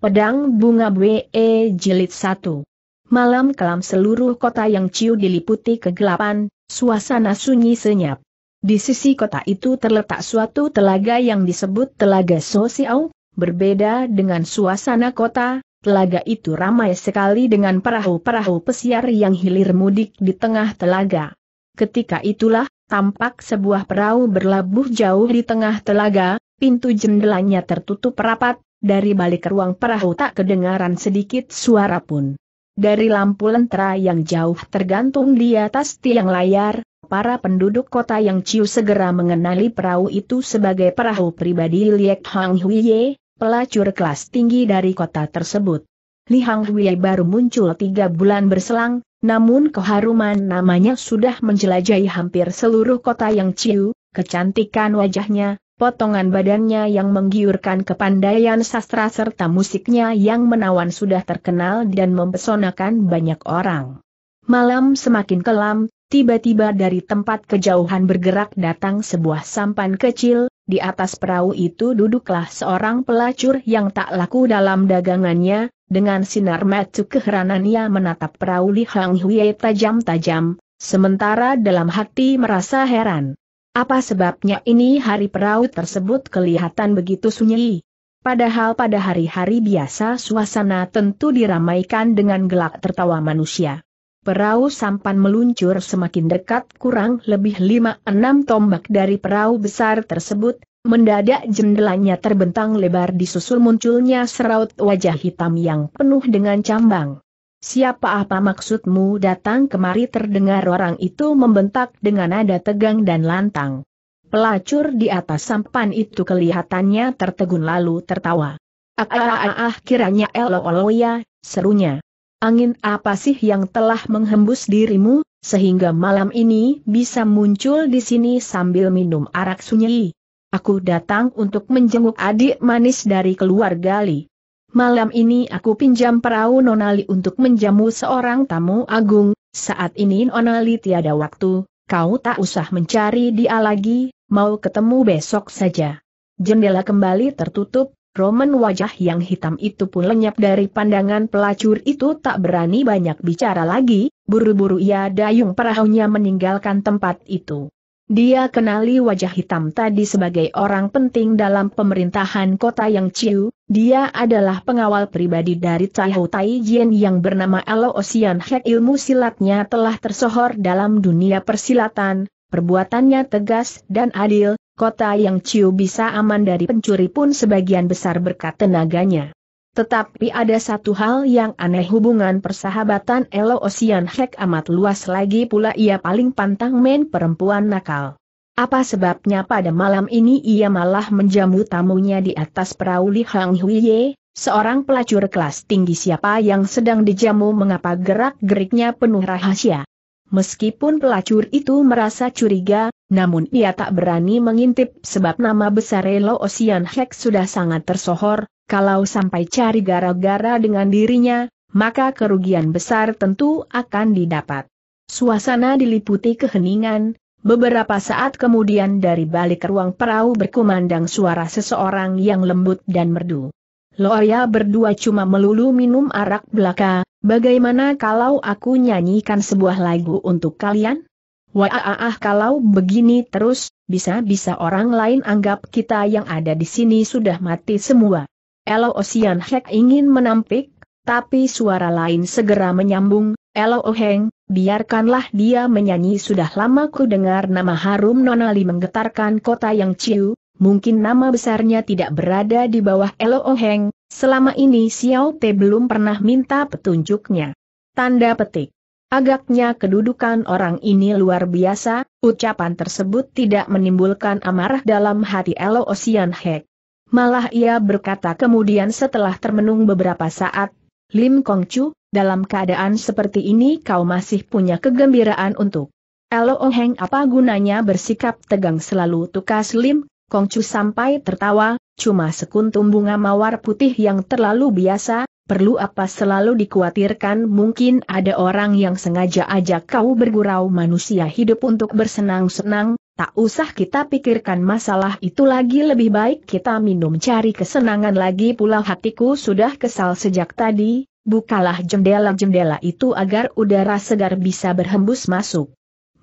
Pedang Bunga Bwe e Jilid 1 Malam kelam seluruh kota yang Ciu diliputi kegelapan, suasana sunyi senyap. Di sisi kota itu terletak suatu telaga yang disebut Telaga Sosiau, berbeda dengan suasana kota, telaga itu ramai sekali dengan perahu-perahu pesiar yang hilir mudik di tengah telaga. Ketika itulah, tampak sebuah perahu berlabuh jauh di tengah telaga, pintu jendelanya tertutup rapat, dari balik ruang perahu tak kedengaran sedikit suara pun. Dari lampu lentera yang jauh tergantung di atas tiang layar, para penduduk kota yang ciu segera mengenali perahu itu sebagai perahu pribadi Liek Hang Huiye, pelacur kelas tinggi dari kota tersebut. Li Hang Huiye baru muncul tiga bulan berselang, namun keharuman namanya sudah menjelajahi hampir seluruh kota yang ciu, kecantikan wajahnya, potongan badannya yang menggiurkan kepandaian sastra serta musiknya yang menawan sudah terkenal dan mempesonakan banyak orang. Malam semakin kelam, tiba-tiba dari tempat kejauhan bergerak datang sebuah sampan kecil, di atas perahu itu duduklah seorang pelacur yang tak laku dalam dagangannya, dengan sinar mata keheranannya menatap perahu Li Hang Hui tajam-tajam, sementara dalam hati merasa heran. Apa sebabnya ini hari perahu tersebut kelihatan begitu sunyi? Padahal pada hari-hari biasa suasana tentu diramaikan dengan gelak tertawa manusia. Perahu sampan meluncur semakin dekat kurang lebih 5-6 tombak dari perahu besar tersebut, mendadak jendelanya terbentang lebar disusul munculnya seraut wajah hitam yang penuh dengan cambang. Siapa apa maksudmu datang kemari terdengar orang itu membentak dengan nada tegang dan lantang. Pelacur di atas sampan itu kelihatannya tertegun lalu tertawa. Ah, ah, ah, ah kiranya elo ya, serunya. Angin apa sih yang telah menghembus dirimu, sehingga malam ini bisa muncul di sini sambil minum arak sunyi? Aku datang untuk menjenguk adik manis dari keluarga Li malam ini aku pinjam perahu Nonali untuk menjamu seorang tamu agung, saat ini Nonali tiada waktu, kau tak usah mencari dia lagi, mau ketemu besok saja. Jendela kembali tertutup, Roman wajah yang hitam itu pun lenyap dari pandangan pelacur itu tak berani banyak bicara lagi, buru-buru ia dayung perahunya meninggalkan tempat itu. Dia kenali wajah hitam tadi sebagai orang penting dalam pemerintahan kota yang Ciu, dia adalah pengawal pribadi dari Taiho Tai Jian yang bernama Alo Osian Hek ilmu silatnya telah tersohor dalam dunia persilatan, perbuatannya tegas dan adil, kota yang Ciu bisa aman dari pencuri pun sebagian besar berkat tenaganya. Tetapi ada satu hal yang aneh hubungan persahabatan Elo Ocean Hek amat luas lagi pula ia paling pantang main perempuan nakal. Apa sebabnya pada malam ini ia malah menjamu tamunya di atas perahu Li Hang Huiye, seorang pelacur kelas tinggi siapa yang sedang dijamu mengapa gerak-geriknya penuh rahasia. Meskipun pelacur itu merasa curiga, namun ia tak berani mengintip sebab nama besar Elo Ocean Hek sudah sangat tersohor, kalau sampai cari gara-gara dengan dirinya, maka kerugian besar tentu akan didapat. Suasana diliputi keheningan, beberapa saat kemudian dari balik ruang perahu berkumandang suara seseorang yang lembut dan merdu. Loya berdua cuma melulu minum arak belaka, bagaimana kalau aku nyanyikan sebuah lagu untuk kalian? Wah ah, ah, ah, kalau begini terus, bisa-bisa orang lain anggap kita yang ada di sini sudah mati semua. Elo Osian Hek ingin menampik, tapi suara lain segera menyambung, Elo Oheng, biarkanlah dia menyanyi sudah lama ku dengar nama harum Nonali menggetarkan kota yang ciu, mungkin nama besarnya tidak berada di bawah Elo Oheng, selama ini Xiao Te belum pernah minta petunjuknya. Tanda petik. Agaknya kedudukan orang ini luar biasa, ucapan tersebut tidak menimbulkan amarah dalam hati Elo Osian Hek. Malah ia berkata kemudian setelah termenung beberapa saat, Lim Kong Chu, dalam keadaan seperti ini kau masih punya kegembiraan untuk Elo Heng apa gunanya bersikap tegang selalu tukas Lim, Kongcu sampai tertawa, cuma sekuntum bunga mawar putih yang terlalu biasa, perlu apa selalu dikhawatirkan mungkin ada orang yang sengaja ajak kau bergurau manusia hidup untuk bersenang-senang, Tak usah kita pikirkan masalah itu lagi lebih baik kita minum cari kesenangan lagi pula hatiku sudah kesal sejak tadi, bukalah jendela-jendela itu agar udara segar bisa berhembus masuk.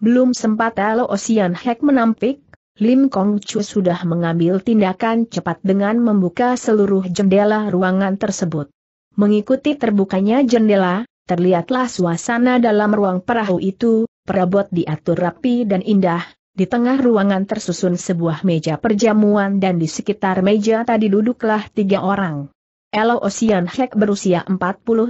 Belum sempat Elo Ocean Hack menampik, Lim Kong Chu sudah mengambil tindakan cepat dengan membuka seluruh jendela ruangan tersebut. Mengikuti terbukanya jendela, terlihatlah suasana dalam ruang perahu itu, perabot diatur rapi dan indah, di tengah ruangan tersusun sebuah meja perjamuan dan di sekitar meja tadi duduklah tiga orang. Elo Osian Hek berusia 40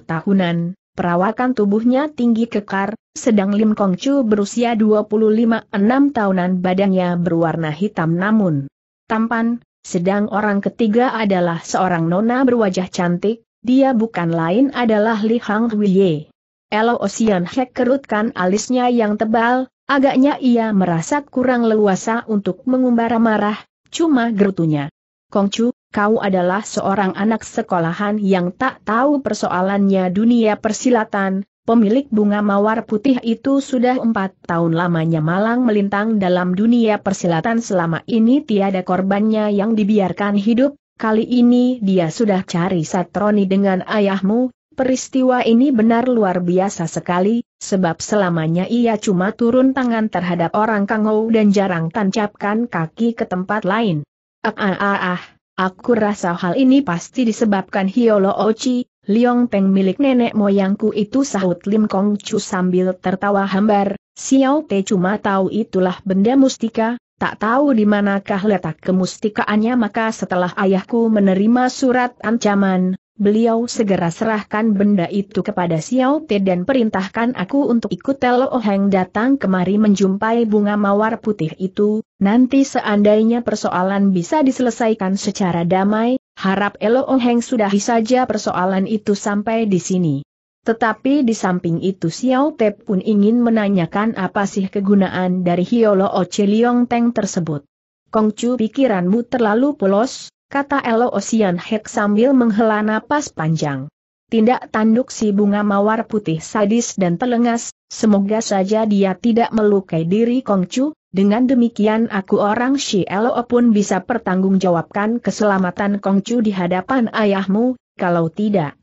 tahunan, perawakan tubuhnya tinggi kekar, sedang Lim Kong Chu berusia 25-6 tahunan badannya berwarna hitam namun tampan, sedang orang ketiga adalah seorang nona berwajah cantik, dia bukan lain adalah Li Hang Huiye. Elo Osian Hek kerutkan alisnya yang tebal, Agaknya ia merasa kurang leluasa untuk mengumbar marah, cuma gerutunya. Kongcu, kau adalah seorang anak sekolahan yang tak tahu persoalannya dunia persilatan, pemilik bunga mawar putih itu sudah empat tahun lamanya malang melintang dalam dunia persilatan selama ini tiada korbannya yang dibiarkan hidup, kali ini dia sudah cari Satroni dengan ayahmu, Peristiwa ini benar luar biasa sekali, sebab selamanya ia cuma turun tangan terhadap orang kangau dan jarang tancapkan kaki ke tempat lain. Ah ah ah ah, aku rasa hal ini pasti disebabkan Hiolo Ochi, Liong Peng milik nenek moyangku itu sahut Lim Kong Chu sambil tertawa hambar, Xiao Te cuma tahu itulah benda mustika, tak tahu di manakah letak kemustikaannya maka setelah ayahku menerima surat ancaman, Beliau segera serahkan benda itu kepada Xiao Te dan perintahkan aku untuk ikut Telo Oheng datang kemari menjumpai bunga mawar putih itu, nanti seandainya persoalan bisa diselesaikan secara damai, harap Elo Oheng sudahi saja persoalan itu sampai di sini. Tetapi di samping itu Xiao Te pun ingin menanyakan apa sih kegunaan dari Hiolo Oce Liong Teng tersebut. Kongcu pikiranmu terlalu polos, kata Elo Ocean Hek sambil menghela napas panjang. Tindak tanduk si bunga mawar putih sadis dan telengas, semoga saja dia tidak melukai diri Kongcu, dengan demikian aku orang Shi Elo pun bisa pertanggungjawabkan keselamatan Kongcu di hadapan ayahmu, kalau tidak.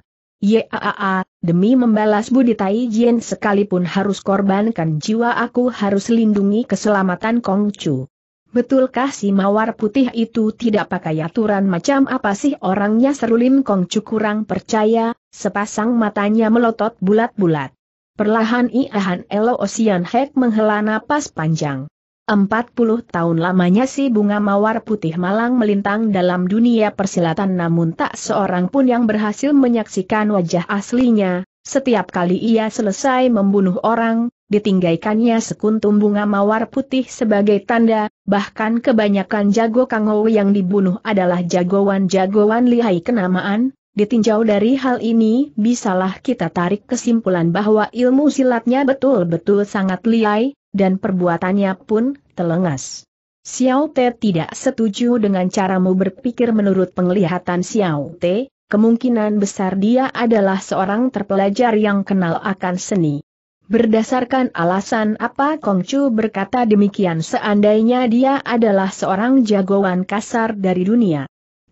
yaaa, demi membalas budi Tai Jien sekalipun harus korbankan jiwa aku harus lindungi keselamatan Kongcu. Betulkah si mawar putih itu tidak pakai aturan macam apa sih orangnya serulim kongcu kurang percaya, sepasang matanya melotot bulat-bulat. Perlahan Iahan Elo Osian Hek menghela napas panjang. Empat puluh tahun lamanya si bunga mawar putih malang melintang dalam dunia persilatan namun tak seorang pun yang berhasil menyaksikan wajah aslinya, setiap kali ia selesai membunuh orang, ditinggaikannya sekuntum bunga mawar putih sebagai tanda, bahkan kebanyakan jago kangou yang dibunuh adalah jagoan-jagoan lihai kenamaan, Ditinjau dari hal ini, bisalah kita tarik kesimpulan bahwa ilmu silatnya betul-betul sangat lihai, dan perbuatannya pun telengas. Xiao Te tidak setuju dengan caramu berpikir menurut penglihatan Xiao Te, kemungkinan besar dia adalah seorang terpelajar yang kenal akan seni. Berdasarkan alasan apa Kongcu berkata demikian seandainya dia adalah seorang jagoan kasar dari dunia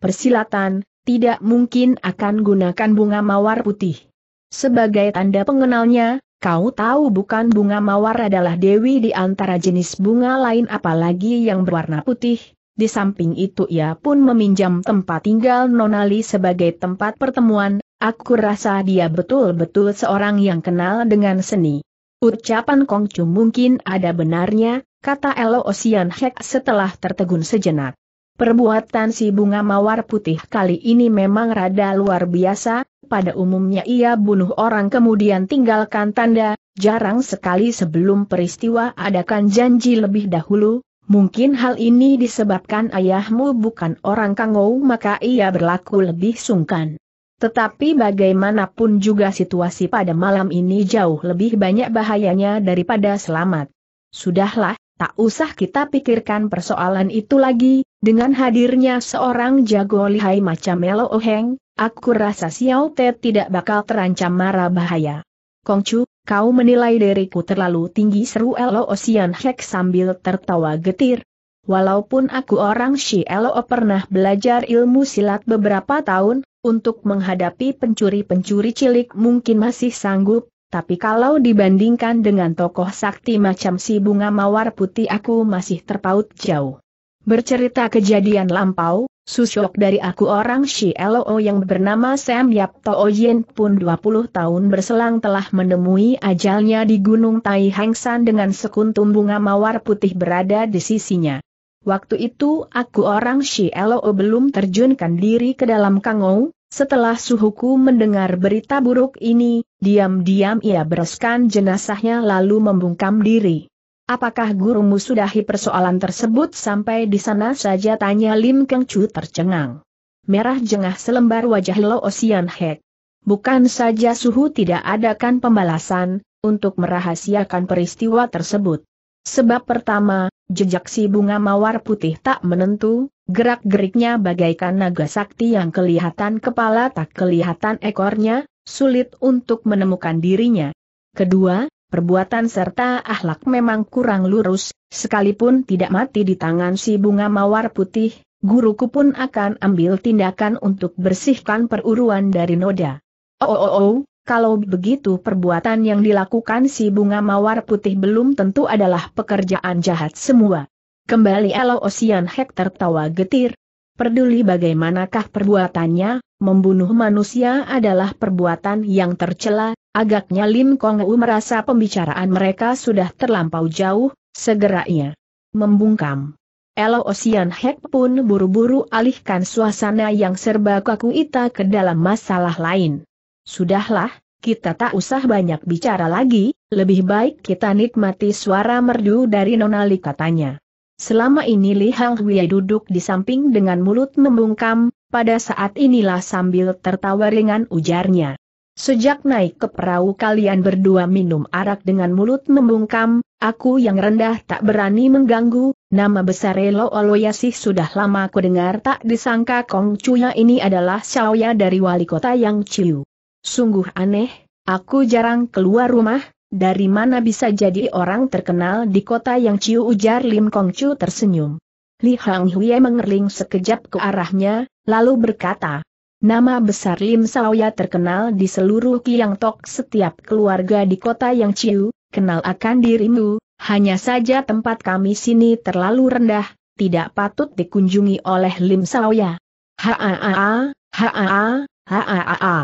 persilatan, tidak mungkin akan gunakan bunga mawar putih. Sebagai tanda pengenalnya, kau tahu bukan bunga mawar adalah dewi di antara jenis bunga lain apalagi yang berwarna putih. Di samping itu ia pun meminjam tempat tinggal Nonali sebagai tempat pertemuan Aku rasa dia betul-betul seorang yang kenal dengan seni. Ucapan Kongcu mungkin ada benarnya, kata Elo Osian Hek setelah tertegun sejenak. Perbuatan si bunga mawar putih kali ini memang rada luar biasa, pada umumnya ia bunuh orang kemudian tinggalkan tanda, jarang sekali sebelum peristiwa adakan janji lebih dahulu, mungkin hal ini disebabkan ayahmu bukan orang kangou maka ia berlaku lebih sungkan. Tetapi bagaimanapun juga situasi pada malam ini jauh lebih banyak bahayanya daripada selamat. Sudahlah, tak usah kita pikirkan persoalan itu lagi, dengan hadirnya seorang jago lihai macam Melo Oheng, aku rasa Xiao Te tidak bakal terancam marah bahaya. Kongcu, kau menilai diriku terlalu tinggi seru Elo Ocean Hek sambil tertawa getir, Walaupun aku orang Shielo pernah belajar ilmu silat beberapa tahun, untuk menghadapi pencuri-pencuri cilik mungkin masih sanggup, tapi kalau dibandingkan dengan tokoh sakti macam si bunga mawar putih aku masih terpaut jauh. Bercerita kejadian lampau, Susyok dari aku orang Shielo yang bernama Sam Yap Yen pun 20 tahun berselang telah menemui ajalnya di Gunung Tai Hengsan dengan sekuntum bunga mawar putih berada di sisinya. Waktu itu aku orang Shi Elo belum terjunkan diri ke dalam Kangou, setelah suhuku mendengar berita buruk ini, diam-diam ia bereskan jenazahnya lalu membungkam diri. Apakah gurumu sudahi persoalan tersebut sampai di sana saja tanya Lim Keng Chu tercengang. Merah jengah selembar wajah Lo Osian Hek. Bukan saja suhu tidak adakan pembalasan, untuk merahasiakan peristiwa tersebut. Sebab pertama, jejak si bunga mawar putih tak menentu, gerak-geriknya bagaikan naga sakti yang kelihatan kepala tak kelihatan ekornya, sulit untuk menemukan dirinya. Kedua, perbuatan serta akhlak memang kurang lurus, sekalipun tidak mati di tangan si bunga mawar putih, guruku pun akan ambil tindakan untuk bersihkan peruruan dari noda. Oh, oh, oh, oh. Kalau begitu perbuatan yang dilakukan si bunga mawar putih belum tentu adalah pekerjaan jahat semua. Kembali Elo Ossian Hek tertawa getir. Peduli bagaimanakah perbuatannya, membunuh manusia adalah perbuatan yang tercela. Agaknya Lim Kong U merasa pembicaraan mereka sudah terlampau jauh, segera ia membungkam. Elo Ossian Hek pun buru-buru alihkan suasana yang serba kaku ita ke dalam masalah lain. Sudahlah, kita tak usah banyak bicara lagi, lebih baik kita nikmati suara merdu dari Nonali katanya. Selama ini Li Hang duduk di samping dengan mulut membungkam, pada saat inilah sambil tertawa ringan ujarnya. Sejak naik ke perahu kalian berdua minum arak dengan mulut membungkam, aku yang rendah tak berani mengganggu, nama besar Elo Oloyasih sudah lama ku dengar tak disangka Kong Chuya ini adalah Xiaoya dari wali kota yang Chiu. Sungguh aneh, aku jarang keluar rumah, dari mana bisa jadi orang terkenal di kota yang ciu ujar Lim Kongcu tersenyum. Li Hang Huye mengerling sekejap ke arahnya, lalu berkata, Nama besar Lim Sauya terkenal di seluruh Kiang Tok setiap keluarga di kota yang ciu, kenal akan dirimu, hanya saja tempat kami sini terlalu rendah, tidak patut dikunjungi oleh Lim Sauya. Haa, haa, haa, haa, haa.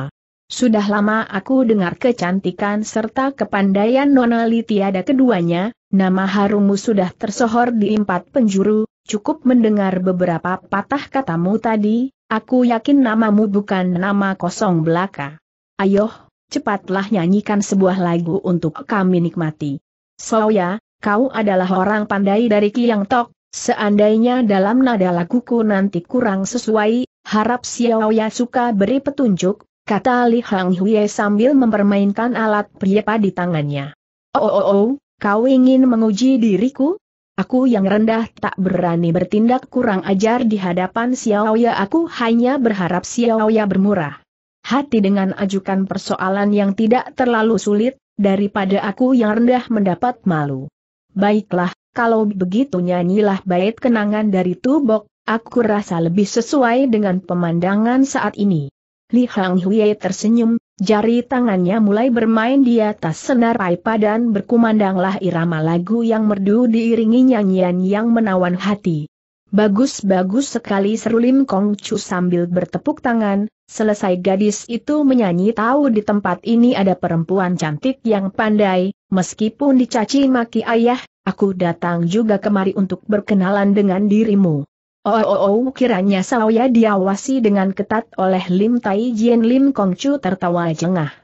Sudah lama aku dengar kecantikan serta kepandaian Nona Li tiada keduanya, nama harummu sudah tersohor di empat penjuru, cukup mendengar beberapa patah katamu tadi, aku yakin namamu bukan nama kosong belaka. Ayoh, cepatlah nyanyikan sebuah lagu untuk kami nikmati. Soya, kau adalah orang pandai dari Kiang Tok, Seandainya dalam nada laguku nanti kurang sesuai, harap Ya suka beri petunjuk, kata Li Hang Hui sambil mempermainkan alat priepa di tangannya. Oh, oh, oh, oh, kau ingin menguji diriku? Aku yang rendah tak berani bertindak kurang ajar di hadapan Xiao Ya. aku hanya berharap Xiao Ya bermurah. Hati dengan ajukan persoalan yang tidak terlalu sulit, daripada aku yang rendah mendapat malu. Baiklah, kalau begitu nyanyilah bait kenangan dari Tubok, aku rasa lebih sesuai dengan pemandangan saat ini. Li Hang Hui tersenyum, jari tangannya mulai bermain di atas senar pipa dan berkumandanglah irama lagu yang merdu diiringi nyanyian yang menawan hati. Bagus-bagus sekali seru Lim Kong Chu sambil bertepuk tangan, selesai gadis itu menyanyi tahu di tempat ini ada perempuan cantik yang pandai, meskipun dicaci maki ayah, aku datang juga kemari untuk berkenalan dengan dirimu. Oh, oh, oh kiranya Saoya diawasi dengan ketat oleh Lim Tai Jin Lim Kong Chu tertawa jengah.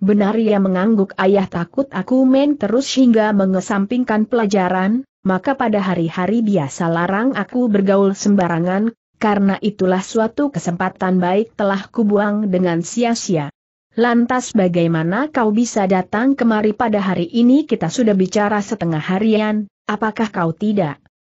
Benar ia mengangguk ayah takut aku main terus hingga mengesampingkan pelajaran, maka pada hari-hari biasa larang aku bergaul sembarangan, karena itulah suatu kesempatan baik telah kubuang dengan sia-sia. Lantas bagaimana kau bisa datang kemari pada hari ini kita sudah bicara setengah harian, apakah kau tidak?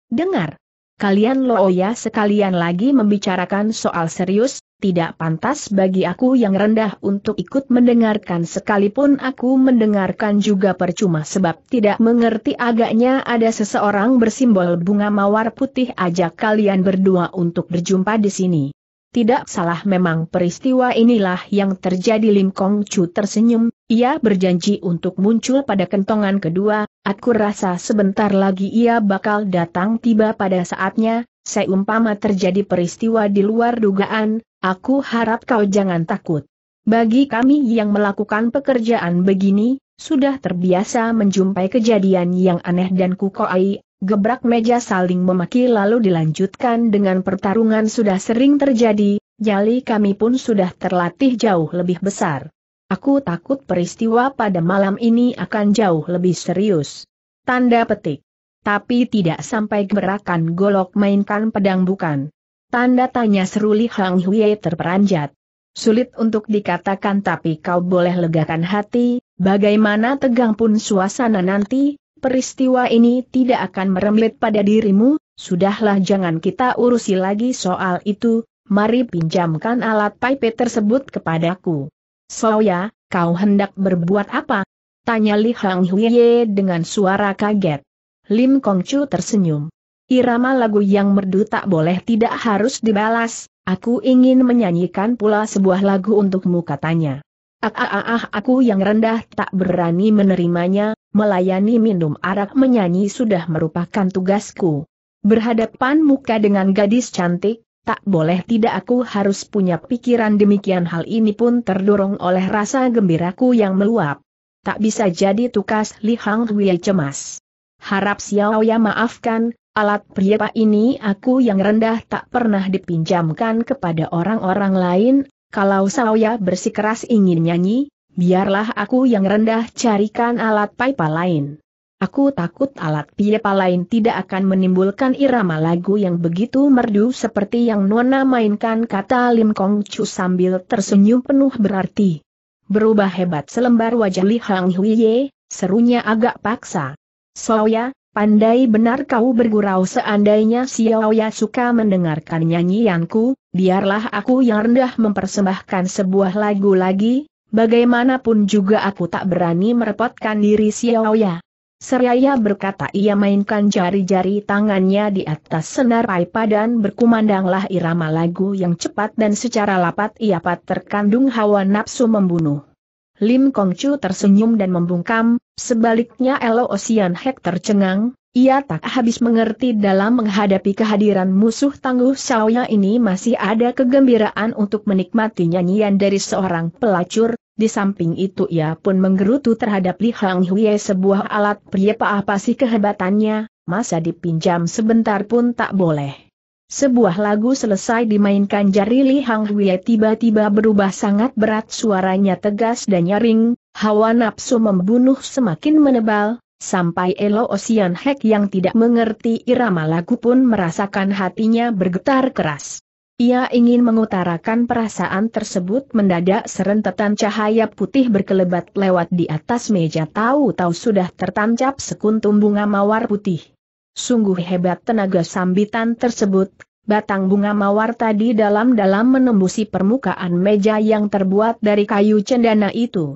Dengar, kalian Loya sekalian lagi membicarakan soal serius, tidak pantas bagi aku yang rendah untuk ikut mendengarkan sekalipun aku mendengarkan juga percuma sebab tidak mengerti agaknya ada seseorang bersimbol bunga mawar putih ajak kalian berdua untuk berjumpa di sini. Tidak salah memang peristiwa inilah yang terjadi Lim Kong Chu tersenyum, ia berjanji untuk muncul pada kentongan kedua, aku rasa sebentar lagi ia bakal datang tiba pada saatnya, seumpama terjadi peristiwa di luar dugaan, aku harap kau jangan takut. Bagi kami yang melakukan pekerjaan begini, sudah terbiasa menjumpai kejadian yang aneh dan kukoai, Gebrak meja saling memaki lalu dilanjutkan dengan pertarungan sudah sering terjadi, jali kami pun sudah terlatih jauh lebih besar. Aku takut peristiwa pada malam ini akan jauh lebih serius. Tanda petik. Tapi tidak sampai gerakan golok mainkan pedang bukan. Tanda tanya Seruli Hang Hui terperanjat. Sulit untuk dikatakan tapi kau boleh legakan hati, bagaimana tegang pun suasana nanti, peristiwa ini tidak akan merembet pada dirimu, sudahlah jangan kita urusi lagi soal itu, mari pinjamkan alat pipe tersebut kepadaku. Soya, kau hendak berbuat apa? Tanya Li Hang Huiye dengan suara kaget. Lim Kong Chu tersenyum. Irama lagu yang merdu tak boleh tidak harus dibalas, aku ingin menyanyikan pula sebuah lagu untukmu katanya. Ah, ah, ah, ah aku yang rendah tak berani menerimanya, melayani minum arak menyanyi sudah merupakan tugasku. Berhadapan muka dengan gadis cantik, tak boleh tidak aku harus punya pikiran demikian hal ini pun terdorong oleh rasa gembiraku yang meluap. Tak bisa jadi tukas Li Hang Hui cemas. Harap Xiao ya maafkan, alat priapa ini aku yang rendah tak pernah dipinjamkan kepada orang-orang lain, kalau Xiao ya bersikeras ingin nyanyi, biarlah aku yang rendah carikan alat pipa lain. Aku takut alat pipa lain tidak akan menimbulkan irama lagu yang begitu merdu seperti yang Nona mainkan kata Lim Kong Chu sambil tersenyum penuh berarti. Berubah hebat selembar wajah Li Hang Huiye, serunya agak paksa. Soya, pandai benar kau bergurau seandainya si Ya suka mendengarkan nyanyianku, biarlah aku yang rendah mempersembahkan sebuah lagu lagi, Bagaimanapun juga aku tak berani merepotkan diri Xiaoya. Seraya berkata ia mainkan jari-jari tangannya di atas senar pipa dan berkumandanglah irama lagu yang cepat dan secara lapat ia pat terkandung hawa nafsu membunuh. Lim Chu tersenyum dan membungkam, sebaliknya Elo Ossian Hek tercengang, ia tak habis mengerti dalam menghadapi kehadiran musuh tangguh Xiaoya ini masih ada kegembiraan untuk menikmati nyanyian dari seorang pelacur, di samping itu ia pun menggerutu terhadap Li Hang Hui sebuah alat pria apa sih kehebatannya, masa dipinjam sebentar pun tak boleh. Sebuah lagu selesai dimainkan jari Li Hang Hui tiba-tiba berubah sangat berat suaranya tegas dan nyaring, hawa nafsu membunuh semakin menebal, Sampai Elo Osian Hek yang tidak mengerti irama lagu pun merasakan hatinya bergetar keras. Ia ingin mengutarakan perasaan tersebut mendadak serentetan cahaya putih berkelebat lewat di atas meja tahu-tahu sudah tertancap sekuntum bunga mawar putih. Sungguh hebat tenaga sambitan tersebut, batang bunga mawar tadi dalam-dalam menembusi permukaan meja yang terbuat dari kayu cendana itu.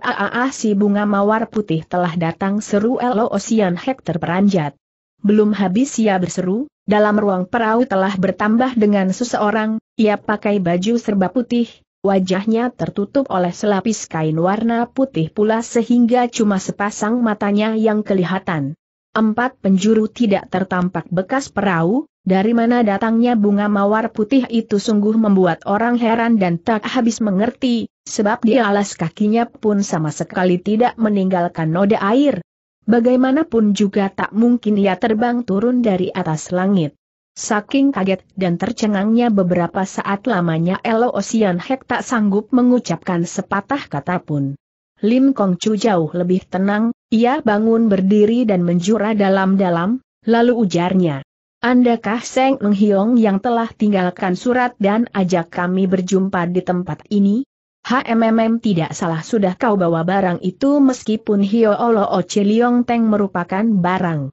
Aaa si bunga mawar putih telah datang seru Elo Osian Hek terperanjat. Belum habis ia berseru, dalam ruang perahu telah bertambah dengan seseorang, ia pakai baju serba putih, wajahnya tertutup oleh selapis kain warna putih pula sehingga cuma sepasang matanya yang kelihatan. Empat penjuru tidak tertampak bekas perahu, dari mana datangnya bunga mawar putih itu sungguh membuat orang heran dan tak habis mengerti, sebab di alas kakinya pun sama sekali tidak meninggalkan noda air. Bagaimanapun juga tak mungkin ia terbang turun dari atas langit. Saking kaget dan tercengangnya beberapa saat lamanya Elo Osian Hek tak sanggup mengucapkan sepatah kata pun. Lim Kong Chu jauh lebih tenang, ia bangun berdiri dan menjura dalam-dalam, lalu ujarnya. Andakah Seng Menghiong yang telah tinggalkan surat dan ajak kami berjumpa di tempat ini? HMMM tidak salah sudah kau bawa barang itu meskipun Hio Olo Oce Liong Teng merupakan barang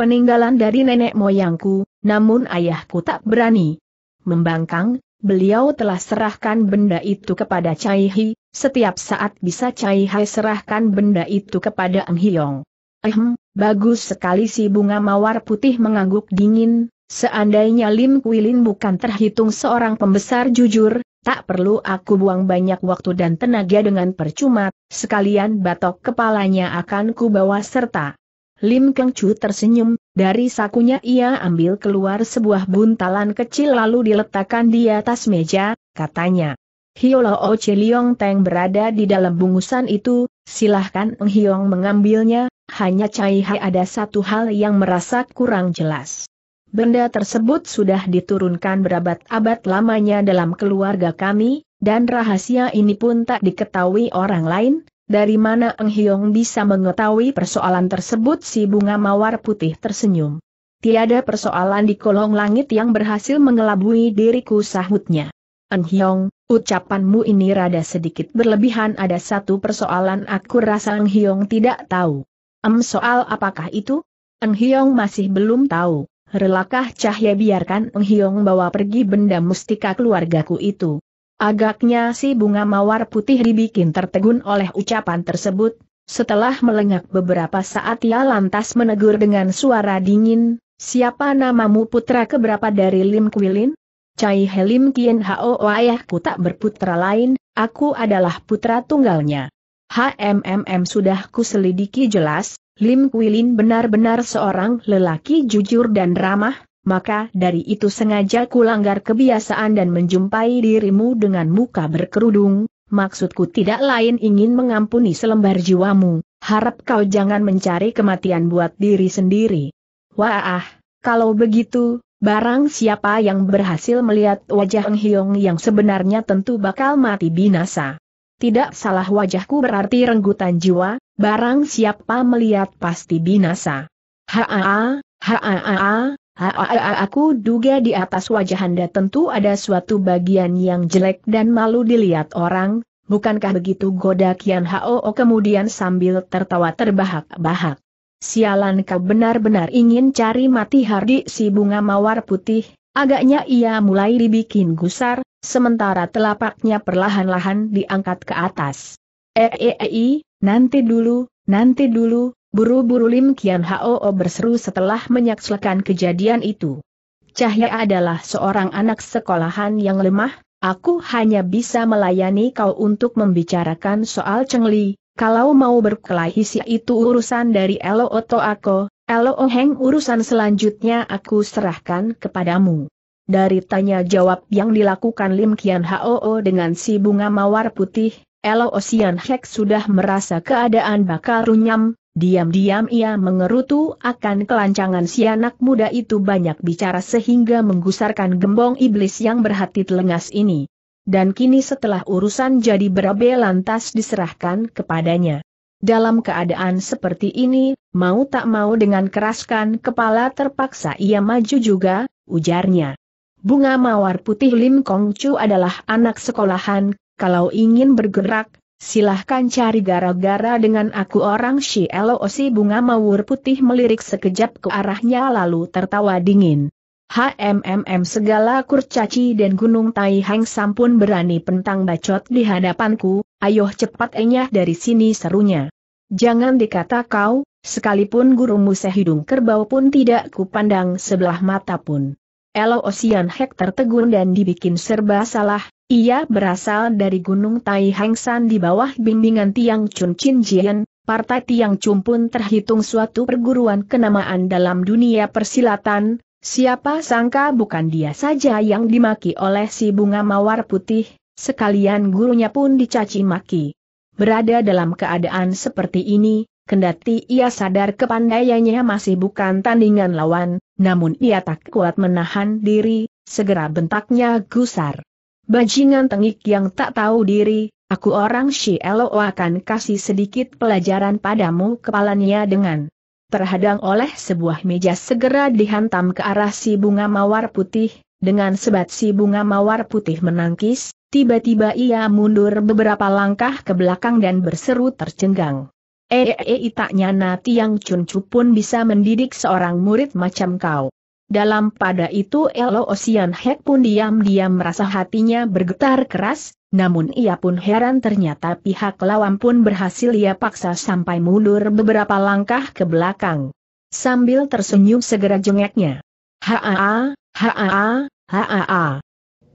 peninggalan dari nenek moyangku, namun ayahku tak berani. Membangkang, beliau telah serahkan benda itu kepada Cai Hi, setiap saat bisa Cai Hai serahkan benda itu kepada Ang Hiong. Ehem, bagus sekali si bunga mawar putih mengangguk dingin, seandainya Lim Kuilin bukan terhitung seorang pembesar jujur, tak perlu aku buang banyak waktu dan tenaga dengan percuma, sekalian batok kepalanya akan kubawa serta. Lim Keng Chu tersenyum, dari sakunya ia ambil keluar sebuah buntalan kecil lalu diletakkan di atas meja, katanya. Hiolo Che Liong Teng berada di dalam bungusan itu, silahkan Ng Hiong mengambilnya, hanya Cai Hai ada satu hal yang merasa kurang jelas. Benda tersebut sudah diturunkan berabad-abad lamanya dalam keluarga kami, dan rahasia ini pun tak diketahui orang lain, dari mana Ng Hiong bisa mengetahui persoalan tersebut si bunga mawar putih tersenyum. Tiada persoalan di kolong langit yang berhasil mengelabui diriku sahutnya. Enhyong, ucapanmu ini rada sedikit berlebihan ada satu persoalan aku rasa Enhyong tidak tahu. Em soal apakah itu? Enhyong masih belum tahu. Relakah Cahya biarkan Enhyong bawa pergi benda mustika keluargaku itu. Agaknya si bunga mawar putih dibikin tertegun oleh ucapan tersebut, setelah melengak beberapa saat ia lantas menegur dengan suara dingin, siapa namamu putra keberapa dari Lim Kuilin? Cai Helim Kien Hao ayahku tak berputra lain, aku adalah putra tunggalnya. HMMM sudah selidiki jelas, Lim Kuilin benar-benar seorang lelaki jujur dan ramah, maka dari itu sengaja kulanggar kebiasaan dan menjumpai dirimu dengan muka berkerudung, maksudku tidak lain ingin mengampuni selembar jiwamu, harap kau jangan mencari kematian buat diri sendiri. Wah, kalau begitu, Barang siapa yang berhasil melihat wajah Eng Hiong yang sebenarnya tentu bakal mati binasa. Tidak salah wajahku berarti renggutan jiwa, barang siapa melihat pasti binasa. Haa, haa, haa, aku duga di atas wajah Anda tentu ada suatu bagian yang jelek dan malu dilihat orang, bukankah begitu goda Kian Hao oh, kemudian sambil tertawa terbahak-bahak. Sialan kau benar-benar ingin cari mati Hardi si bunga mawar putih, agaknya ia mulai dibikin gusar, sementara telapaknya perlahan-lahan diangkat ke atas. Eei, eh, eh, eh, nanti dulu, nanti dulu, buru-buru Lim Kian Hao berseru setelah menyaksikan kejadian itu. Cahya adalah seorang anak sekolahan yang lemah, aku hanya bisa melayani kau untuk membicarakan soal Cheng Li, kalau mau berkelahi si itu urusan dari Elo Oto Ako, Elo Oheng oh, urusan selanjutnya aku serahkan kepadamu. Dari tanya jawab yang dilakukan Lim Kian Hoo oh, dengan si bunga mawar putih, Elo Osian oh, Hek sudah merasa keadaan bakal runyam, diam-diam ia mengerutu akan kelancangan si anak muda itu banyak bicara sehingga menggusarkan gembong iblis yang berhati telengas ini dan kini setelah urusan jadi berabe lantas diserahkan kepadanya. Dalam keadaan seperti ini, mau tak mau dengan keraskan kepala terpaksa ia maju juga, ujarnya. Bunga mawar putih Lim Kong Chu adalah anak sekolahan, kalau ingin bergerak, silahkan cari gara-gara dengan aku orang Shi Osi bunga mawar putih melirik sekejap ke arahnya lalu tertawa dingin. HMMM segala kurcaci dan gunung Tai Hang sampun berani pentang bacot di hadapanku, ayo cepat enyah dari sini serunya. Jangan dikata kau, sekalipun gurumu sehidung kerbau pun tidak kupandang sebelah mata pun. Elo Osian Hek tertegun dan dibikin serba salah, ia berasal dari Gunung Tai Hang San di bawah bimbingan Tiang Chun Chin Jian, Partai Tiang Chun pun terhitung suatu perguruan kenamaan dalam dunia persilatan, Siapa sangka bukan dia saja yang dimaki oleh si bunga mawar putih, sekalian gurunya pun dicaci maki. Berada dalam keadaan seperti ini, kendati ia sadar kepandaiannya masih bukan tandingan lawan, namun ia tak kuat menahan diri, segera bentaknya gusar. Bajingan tengik yang tak tahu diri, aku orang Elo akan kasih sedikit pelajaran padamu kepalanya dengan terhadang oleh sebuah meja segera dihantam ke arah si bunga mawar putih, dengan sebat si bunga mawar putih menangkis, tiba-tiba ia mundur beberapa langkah ke belakang dan berseru tercenggang. Eee eh, eh, eh, tak nyana Tiang Chun Chu pun bisa mendidik seorang murid macam kau. Dalam pada itu Elo Osian Hek pun diam-diam merasa hatinya bergetar keras, namun ia pun heran ternyata pihak lawan pun berhasil ia paksa sampai mundur beberapa langkah ke belakang. Sambil tersenyum segera jengeknya. Haa, haa, haa.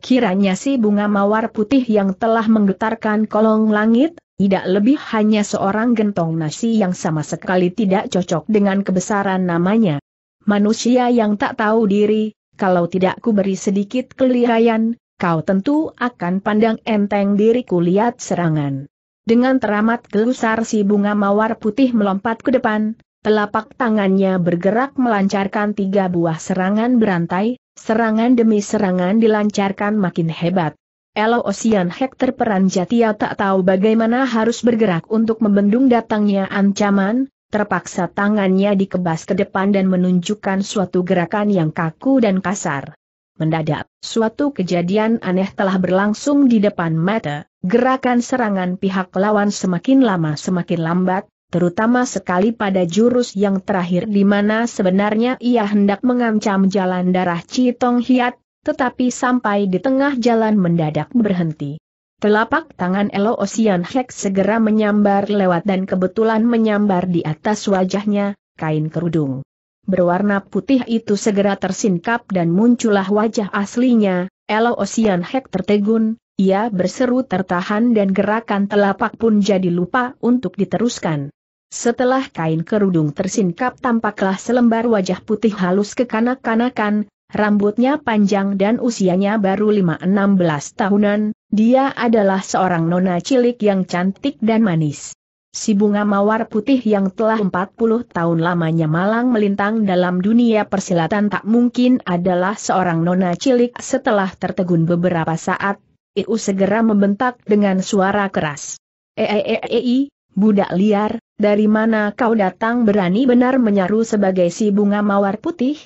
Kiranya si bunga mawar putih yang telah menggetarkan kolong langit, tidak lebih hanya seorang gentong nasi yang sama sekali tidak cocok dengan kebesaran namanya manusia yang tak tahu diri, kalau tidak ku beri sedikit kelirayan, kau tentu akan pandang enteng diriku lihat serangan. Dengan teramat gelusar si bunga mawar putih melompat ke depan, telapak tangannya bergerak melancarkan tiga buah serangan berantai, serangan demi serangan dilancarkan makin hebat. Elo Osian Hector jatia tak tahu bagaimana harus bergerak untuk membendung datangnya ancaman, Terpaksa tangannya dikebas ke depan dan menunjukkan suatu gerakan yang kaku dan kasar. Mendadak, suatu kejadian aneh telah berlangsung di depan mata, gerakan serangan pihak lawan semakin lama semakin lambat, terutama sekali pada jurus yang terakhir di mana sebenarnya ia hendak mengancam jalan darah Citong Hiat, tetapi sampai di tengah jalan mendadak berhenti. Telapak tangan Elo Osian Hek segera menyambar lewat dan kebetulan menyambar di atas wajahnya, kain kerudung. Berwarna putih itu segera tersingkap dan muncullah wajah aslinya, Elo Osian Hek tertegun, ia berseru tertahan dan gerakan telapak pun jadi lupa untuk diteruskan. Setelah kain kerudung tersingkap tampaklah selembar wajah putih halus kekanak-kanakan, rambutnya panjang dan usianya baru lima enam belas tahunan, dia adalah seorang nona cilik yang cantik dan manis. Si bunga mawar putih yang telah 40 tahun lamanya malang melintang dalam dunia persilatan tak mungkin adalah seorang nona cilik setelah tertegun beberapa saat, Iu segera membentak dengan suara keras. Eeeei, eh, eh, eh, budak liar, dari mana kau datang berani benar menyaru sebagai si bunga mawar putih?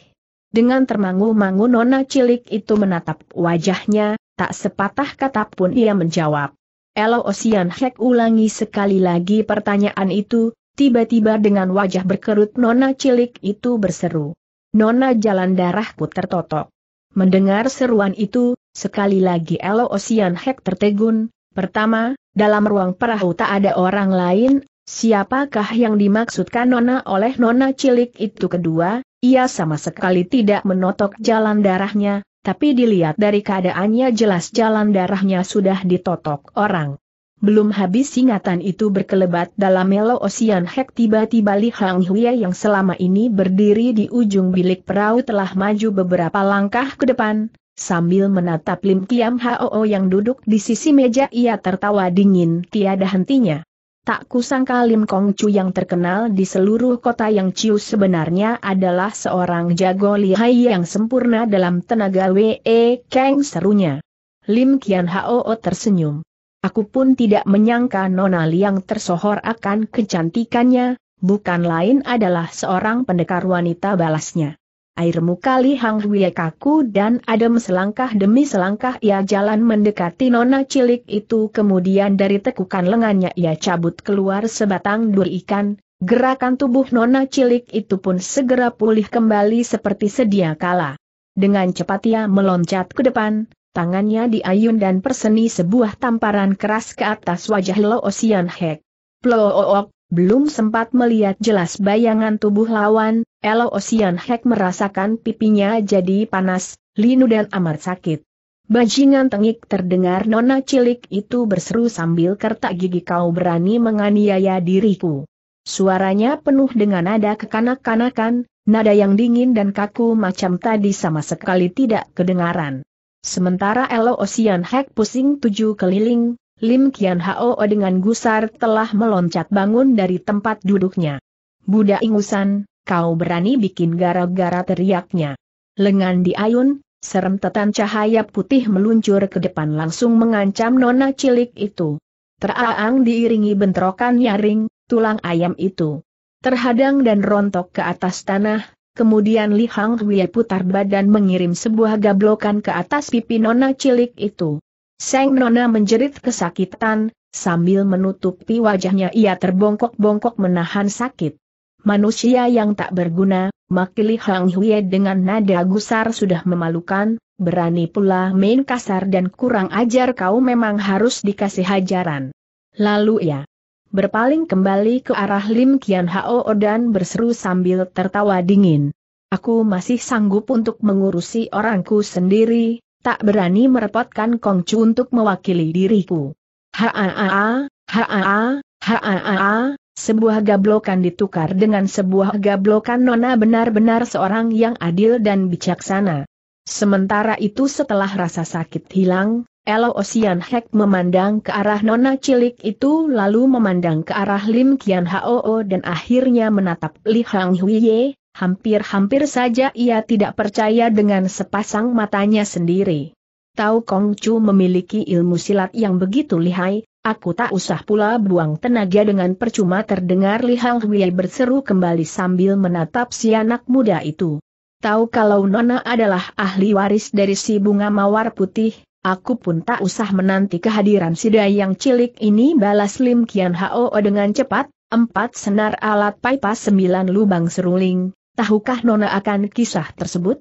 Dengan termangu-mangu nona cilik itu menatap wajahnya, Tak sepatah kata pun ia menjawab. Elo Osian Hek ulangi sekali lagi pertanyaan itu, tiba-tiba dengan wajah berkerut Nona cilik itu berseru. Nona jalan darahku tertotok. Mendengar seruan itu, sekali lagi Elo Osian Hek tertegun, pertama, dalam ruang perahu tak ada orang lain, siapakah yang dimaksudkan Nona oleh Nona cilik itu kedua, ia sama sekali tidak menotok jalan darahnya, tapi dilihat dari keadaannya jelas jalan darahnya sudah ditotok orang. Belum habis singatan itu berkelebat dalam Melo Ocean Hek tiba-tiba Li Hang Hui yang selama ini berdiri di ujung bilik perahu telah maju beberapa langkah ke depan, sambil menatap Lim Kiam Hao yang duduk di sisi meja ia tertawa dingin tiada hentinya. Tak kusangka Lim Kong Chu yang terkenal di seluruh kota yang Ciu sebenarnya adalah seorang jago lihai yang sempurna dalam tenaga W.E. Kang serunya. Lim Kian Hao tersenyum. Aku pun tidak menyangka Nona Liang tersohor akan kecantikannya, bukan lain adalah seorang pendekar wanita balasnya muka mukali Hang Hwie kaku dan adem selangkah demi selangkah ia jalan mendekati nona cilik itu kemudian dari tekukan lengannya ia cabut keluar sebatang dur ikan, gerakan tubuh nona cilik itu pun segera pulih kembali seperti sedia kala. Dengan cepat ia meloncat ke depan, tangannya diayun dan perseni sebuah tamparan keras ke atas wajah Lo Osian Hek. Plook, belum sempat melihat jelas bayangan tubuh lawan, Elo Osian Hek merasakan pipinya jadi panas, linu dan amat sakit. Bajingan tengik terdengar nona cilik itu berseru sambil kertak gigi kau berani menganiaya diriku. Suaranya penuh dengan nada kekanak-kanakan, nada yang dingin dan kaku macam tadi sama sekali tidak kedengaran. Sementara Elo Osian Hek pusing tujuh keliling, Lim Kian Hao dengan gusar telah meloncat bangun dari tempat duduknya. Budak ingusan, Kau berani bikin gara-gara teriaknya. Lengan diayun, serentetan cahaya putih meluncur ke depan langsung mengancam nona cilik itu. Teraang diiringi bentrokan nyaring, tulang ayam itu. Terhadang dan rontok ke atas tanah, kemudian Li Hang Hwie putar badan mengirim sebuah gablokan ke atas pipi nona cilik itu. Seng nona menjerit kesakitan, sambil menutupi wajahnya ia terbongkok-bongkok menahan sakit manusia yang tak berguna, makili Hang Hue dengan nada gusar sudah memalukan, berani pula main kasar dan kurang ajar kau memang harus dikasih hajaran. Lalu ya, berpaling kembali ke arah Lim Kian Hao dan berseru sambil tertawa dingin. Aku masih sanggup untuk mengurusi orangku sendiri, tak berani merepotkan Kong Chu untuk mewakili diriku. Haa, haa, haa, haa, haa, sebuah gablokan ditukar dengan sebuah gablokan Nona benar-benar seorang yang adil dan bijaksana. Sementara itu setelah rasa sakit hilang, Elo Osian Hek memandang ke arah nona cilik itu lalu memandang ke arah Lim Kian Hoo dan akhirnya menatap Li Hang Huiye, hampir-hampir saja ia tidak percaya dengan sepasang matanya sendiri. Tau Kong Chu memiliki ilmu silat yang begitu lihai, Aku tak usah pula buang tenaga dengan percuma terdengar Li Hang Hui berseru kembali sambil menatap si anak muda itu. Tahu kalau Nona adalah ahli waris dari si bunga mawar putih, aku pun tak usah menanti kehadiran si dayang cilik ini balas Lim Kian Hao dengan cepat, empat senar alat pipa sembilan lubang seruling, tahukah Nona akan kisah tersebut?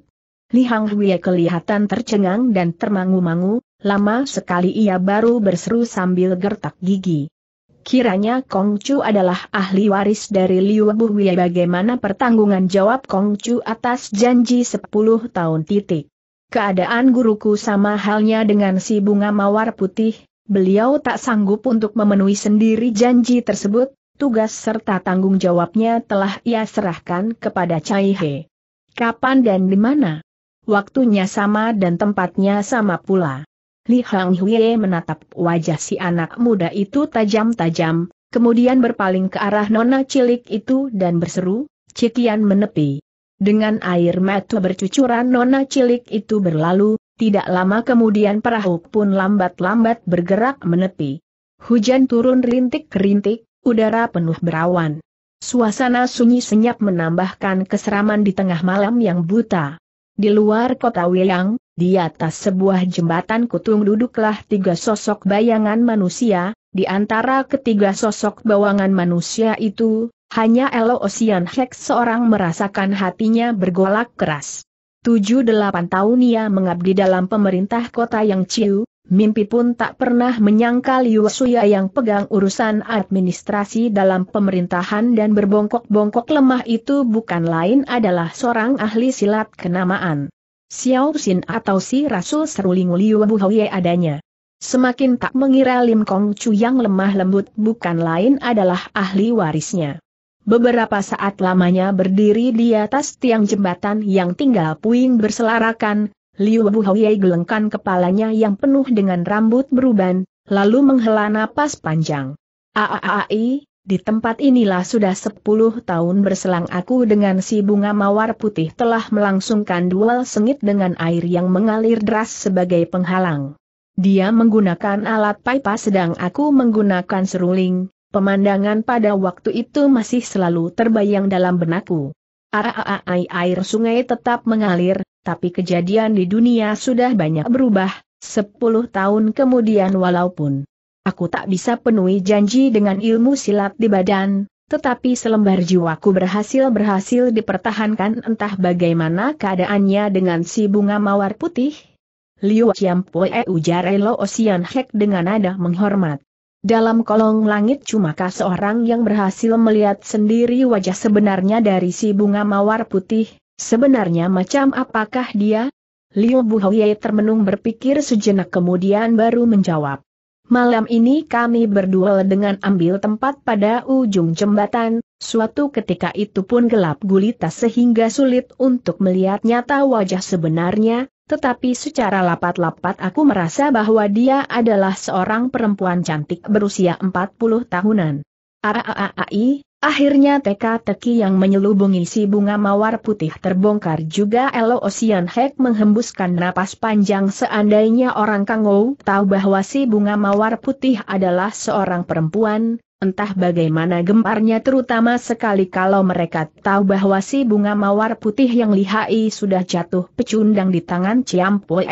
Li Hang Hui kelihatan tercengang dan termangu-mangu, lama sekali ia baru berseru sambil gertak gigi. Kiranya Kong Chu adalah ahli waris dari Liu Buhui bagaimana pertanggungan jawab Kong Chu atas janji 10 tahun titik. Keadaan guruku sama halnya dengan si bunga mawar putih, beliau tak sanggup untuk memenuhi sendiri janji tersebut, tugas serta tanggung jawabnya telah ia serahkan kepada Chai He. Kapan dan di mana? Waktunya sama dan tempatnya sama pula. Li Hang Huye menatap wajah si anak muda itu tajam-tajam, kemudian berpaling ke arah nona cilik itu dan berseru, cekian menepi. Dengan air mata bercucuran nona cilik itu berlalu, tidak lama kemudian perahu pun lambat-lambat bergerak menepi. Hujan turun rintik-rintik, udara penuh berawan. Suasana sunyi senyap menambahkan keseraman di tengah malam yang buta. Di luar kota Wilang, di atas sebuah jembatan kutung duduklah tiga sosok bayangan manusia, di antara ketiga sosok bawangan manusia itu, hanya Elo Ocean Hex seorang merasakan hatinya bergolak keras. 7-8 tahun ia mengabdi dalam pemerintah kota yang ciu, mimpi pun tak pernah menyangkal Liu yang pegang urusan administrasi dalam pemerintahan dan berbongkok-bongkok lemah itu bukan lain adalah seorang ahli silat kenamaan. Xiao Xin atau si Rasul Seruling Liu Buhwe adanya. Semakin tak mengira Lim Kong Chu yang lemah lembut bukan lain adalah ahli warisnya. Beberapa saat lamanya berdiri di atas tiang jembatan yang tinggal puing berselarakan, Liu Buhwe gelengkan kepalanya yang penuh dengan rambut beruban, lalu menghela napas panjang. Aaai, di tempat inilah sudah sepuluh tahun berselang aku dengan si bunga mawar putih telah melangsungkan duel sengit dengan air yang mengalir deras sebagai penghalang. Dia menggunakan alat pipa sedang aku menggunakan seruling, pemandangan pada waktu itu masih selalu terbayang dalam benakku. Araai air sungai tetap mengalir, tapi kejadian di dunia sudah banyak berubah, Sepuluh tahun kemudian walaupun Aku tak bisa penuhi janji dengan ilmu silat di badan, tetapi selembar jiwaku berhasil-berhasil dipertahankan entah bagaimana keadaannya dengan si bunga mawar putih. Liu Chiampoe ujar Elo Osian Hek dengan nada menghormat. Dalam kolong langit cumakah seorang yang berhasil melihat sendiri wajah sebenarnya dari si bunga mawar putih, sebenarnya macam apakah dia? Liu Buhoye termenung berpikir sejenak kemudian baru menjawab. Malam ini kami berdua dengan ambil tempat pada ujung jembatan, suatu ketika itu pun gelap gulita sehingga sulit untuk melihat nyata wajah sebenarnya, tetapi secara lapat-lapat aku merasa bahwa dia adalah seorang perempuan cantik berusia 40 tahunan. Aaai, Akhirnya teka-teki yang menyelubungi si bunga mawar putih terbongkar juga Elo Ocean Hek menghembuskan napas panjang seandainya orang Kangou tahu bahwa si bunga mawar putih adalah seorang perempuan, entah bagaimana gemparnya terutama sekali kalau mereka tahu bahwa si bunga mawar putih yang lihai sudah jatuh pecundang di tangan Ciampoe.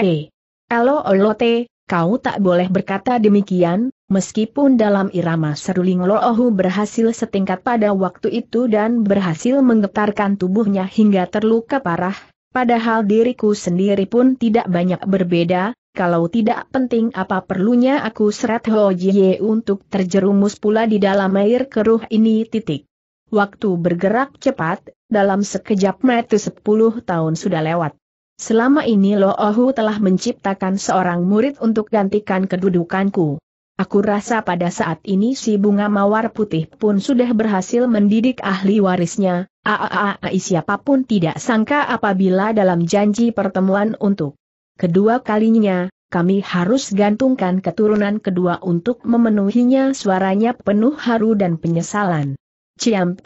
Elo Olote, Kau tak boleh berkata demikian, meskipun dalam irama seruling Loohu berhasil setingkat pada waktu itu dan berhasil menggetarkan tubuhnya hingga terluka parah, padahal diriku sendiri pun tidak banyak berbeda, kalau tidak penting apa perlunya aku seret Ho Jie untuk terjerumus pula di dalam air keruh ini titik. Waktu bergerak cepat, dalam sekejap mata sepuluh tahun sudah lewat. Selama ini Lo Ohu telah menciptakan seorang murid untuk gantikan kedudukanku. Aku rasa pada saat ini si bunga mawar putih pun sudah berhasil mendidik ahli warisnya, aaaai siapapun tidak sangka apabila dalam janji pertemuan untuk kedua kalinya, kami harus gantungkan keturunan kedua untuk memenuhinya suaranya penuh haru dan penyesalan. Ciam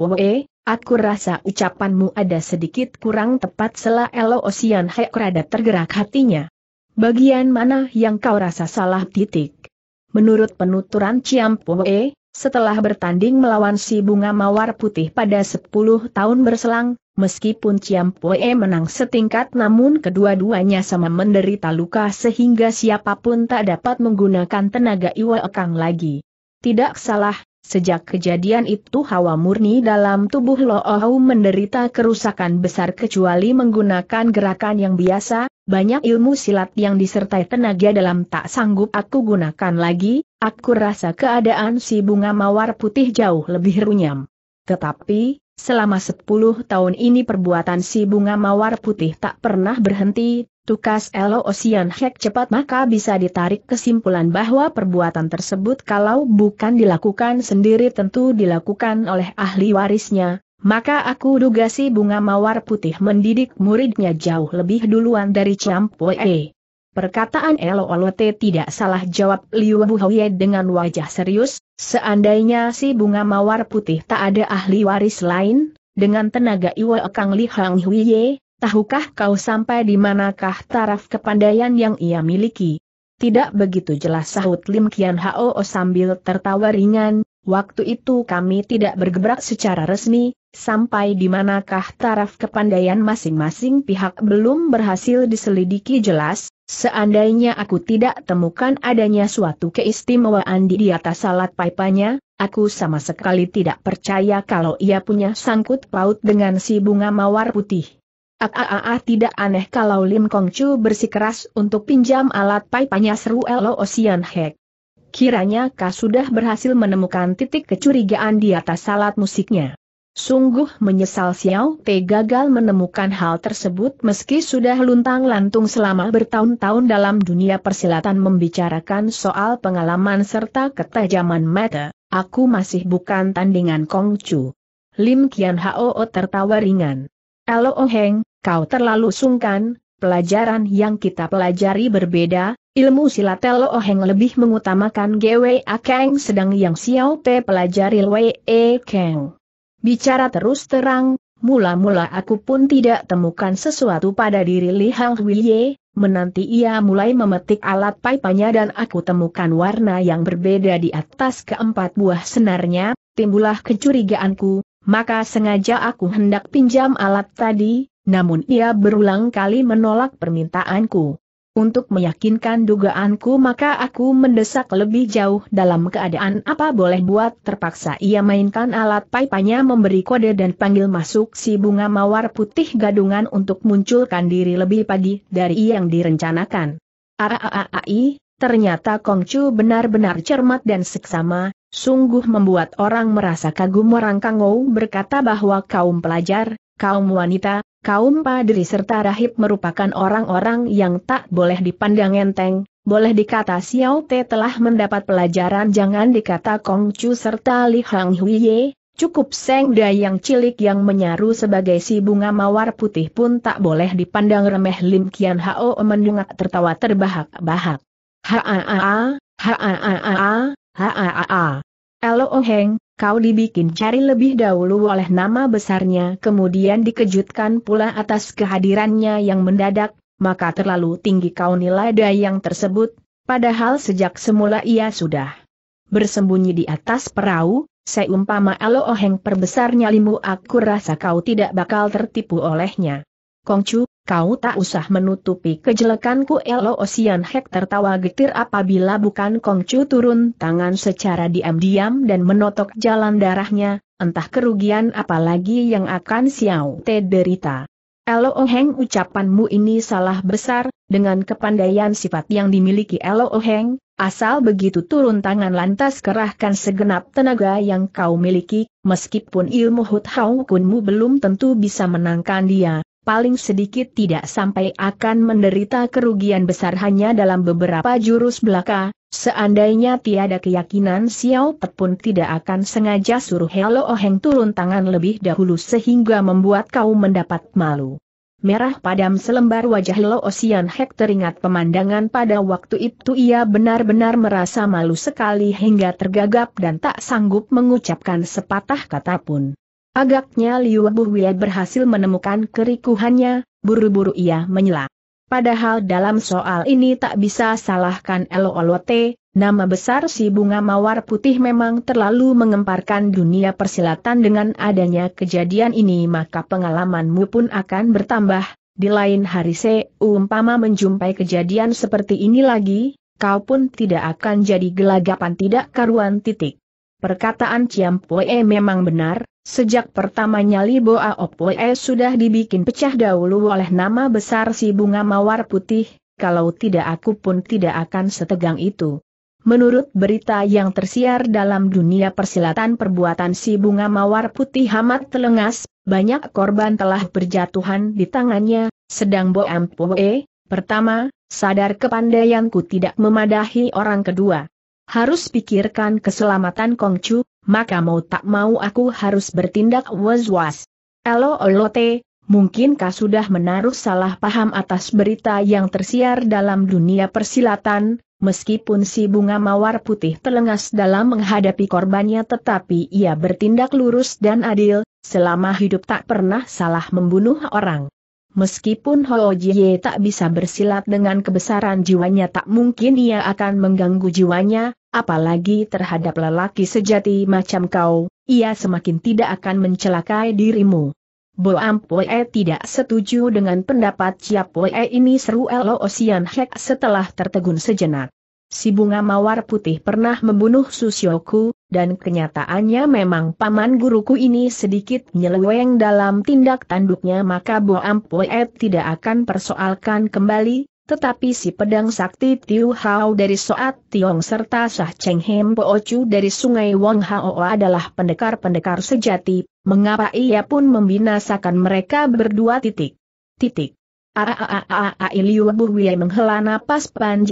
Aku rasa ucapanmu ada sedikit kurang tepat sela Elo Osian Hek rada tergerak hatinya. Bagian mana yang kau rasa salah titik? Menurut penuturan Ciam Poe, setelah bertanding melawan si bunga mawar putih pada 10 tahun berselang, meskipun Ciam Poe menang setingkat namun kedua-duanya sama menderita luka sehingga siapapun tak dapat menggunakan tenaga Iwa Ekang lagi. Tidak salah, Sejak kejadian itu hawa murni dalam tubuh Lo Ohau menderita kerusakan besar kecuali menggunakan gerakan yang biasa, banyak ilmu silat yang disertai tenaga dalam tak sanggup aku gunakan lagi, aku rasa keadaan si bunga mawar putih jauh lebih runyam. Tetapi, selama 10 tahun ini perbuatan si bunga mawar putih tak pernah berhenti, Tukas Elo Osian Hek cepat maka bisa ditarik kesimpulan bahwa perbuatan tersebut kalau bukan dilakukan sendiri tentu dilakukan oleh ahli warisnya, maka aku duga si bunga mawar putih mendidik muridnya jauh lebih duluan dari Champwee. Perkataan Elo Olote tidak salah jawab Liu Buhoye dengan wajah serius, seandainya si bunga mawar putih tak ada ahli waris lain, dengan tenaga Iwa Kang Li Hang Huiye, Tahukah kau sampai di manakah taraf kepandaian yang ia miliki? Tidak begitu jelas sahut Lim Kian Hao sambil tertawa ringan, waktu itu kami tidak bergebrak secara resmi, sampai di manakah taraf kepandaian masing-masing pihak belum berhasil diselidiki jelas, seandainya aku tidak temukan adanya suatu keistimewaan di atas salat paipanya, aku sama sekali tidak percaya kalau ia punya sangkut paut dengan si bunga mawar putih tidak aneh kalau Lim Kong Chu bersikeras untuk pinjam alat pipanya seru Elo Ocean Hack. Kiranya Ka sudah berhasil menemukan titik kecurigaan di atas alat musiknya. Sungguh menyesal Xiao Te gagal menemukan hal tersebut meski sudah luntang lantung selama bertahun-tahun dalam dunia persilatan membicarakan soal pengalaman serta ketajaman mata, aku masih bukan tandingan Kong Chu. Lim Kian Hao tertawa ringan. Elo Oheng, kau terlalu sungkan, pelajaran yang kita pelajari berbeda, ilmu silat Elo Oheng oh lebih mengutamakan Gwei Kang sedang yang Xiao Pe pelajari Wei E Kang. Bicara terus terang, mula-mula aku pun tidak temukan sesuatu pada diri Li Hang Wilye, menanti ia mulai memetik alat paipanya dan aku temukan warna yang berbeda di atas keempat buah senarnya, timbulah kecurigaanku, maka sengaja aku hendak pinjam alat tadi, namun ia berulang kali menolak permintaanku. Untuk meyakinkan dugaanku maka aku mendesak lebih jauh dalam keadaan apa boleh buat terpaksa ia mainkan alat pipanya memberi kode dan panggil masuk si bunga mawar putih gadungan untuk munculkan diri lebih pagi dari yang direncanakan. Aaai, ternyata Kongcu benar-benar cermat dan seksama, Sungguh membuat orang merasa kagum orang Kangou berkata bahwa kaum pelajar, kaum wanita, kaum padri serta rahib merupakan orang-orang yang tak boleh dipandang enteng, boleh dikata Xiao Te telah mendapat pelajaran jangan dikata Kong Chu serta Li Hang Huiye, cukup Seng Dai yang cilik yang menyaru sebagai si bunga mawar putih pun tak boleh dipandang remeh Lim Kian Hao mendungak tertawa terbahak-bahak. Haa, haa, haa, haa, Haaa. Elo Oheng, kau dibikin cari lebih dahulu oleh nama besarnya kemudian dikejutkan pula atas kehadirannya yang mendadak, maka terlalu tinggi kau nilai dayang tersebut, padahal sejak semula ia sudah bersembunyi di atas perahu, seumpama Elo Oheng perbesarnya limu aku rasa kau tidak bakal tertipu olehnya. Kongcu, kau tak usah menutupi kejelekanku Elo Osian Hek tertawa getir apabila bukan Kongcu turun tangan secara diam-diam dan menotok jalan darahnya, entah kerugian apalagi yang akan Xiao Te derita. Elo Oheng ucapanmu ini salah besar, dengan kepandaian sifat yang dimiliki Elo Oheng, asal begitu turun tangan lantas kerahkan segenap tenaga yang kau miliki, meskipun ilmu Hut Hau Kunmu belum tentu bisa menangkan dia, paling sedikit tidak sampai akan menderita kerugian besar hanya dalam beberapa jurus belaka, seandainya tiada keyakinan Xiao Pet pun tidak akan sengaja suruh Helo Oheng turun tangan lebih dahulu sehingga membuat kau mendapat malu. Merah padam selembar wajah Lo Osian Hek teringat pemandangan pada waktu itu ia benar-benar merasa malu sekali hingga tergagap dan tak sanggup mengucapkan sepatah kata pun. Agaknya Liu Buhwia berhasil menemukan kerikuhannya, buru-buru ia menyela. Padahal dalam soal ini tak bisa salahkan LOLOT, nama besar si bunga mawar putih memang terlalu mengemparkan dunia persilatan dengan adanya kejadian ini maka pengalamanmu pun akan bertambah. Di lain hari se, umpama menjumpai kejadian seperti ini lagi, kau pun tidak akan jadi gelagapan tidak karuan titik. Perkataan Ciam Poe memang benar, Sejak pertamanya Libo Aopwe sudah dibikin pecah dahulu oleh nama besar si bunga mawar putih, kalau tidak aku pun tidak akan setegang itu. Menurut berita yang tersiar dalam dunia persilatan perbuatan si bunga mawar putih Hamat telengas, banyak korban telah berjatuhan di tangannya, sedang Bo Ampoe, pertama, sadar kepandaianku tidak memadahi orang kedua. Harus pikirkan keselamatan Kongcu, maka mau tak mau aku harus bertindak was-was. Elo olote, mungkinkah sudah menaruh salah paham atas berita yang tersiar dalam dunia persilatan, meskipun si bunga mawar putih telengas dalam menghadapi korbannya tetapi ia bertindak lurus dan adil, selama hidup tak pernah salah membunuh orang. Meskipun Ho Jie tak bisa bersilat dengan kebesaran jiwanya tak mungkin ia akan mengganggu jiwanya, apalagi terhadap lelaki sejati macam kau, ia semakin tidak akan mencelakai dirimu. Bo Ampue tidak setuju dengan pendapat Ciapue ini seru Elo Osian Hek setelah tertegun sejenak. Si bunga mawar putih pernah membunuh Susyoku, dan kenyataannya memang paman guruku ini sedikit nyeleweng dalam tindak tanduknya maka Bo Ampoet tidak akan persoalkan kembali, tetapi si pedang sakti Tiu Hao dari Soat Tiong serta Sah Cheng Hem Po Chu dari Sungai Wong Hao adalah pendekar-pendekar sejati, mengapa ia pun membinasakan mereka berdua titik. Titik. Aaaaaa Liu Buhwie menghela napas Pan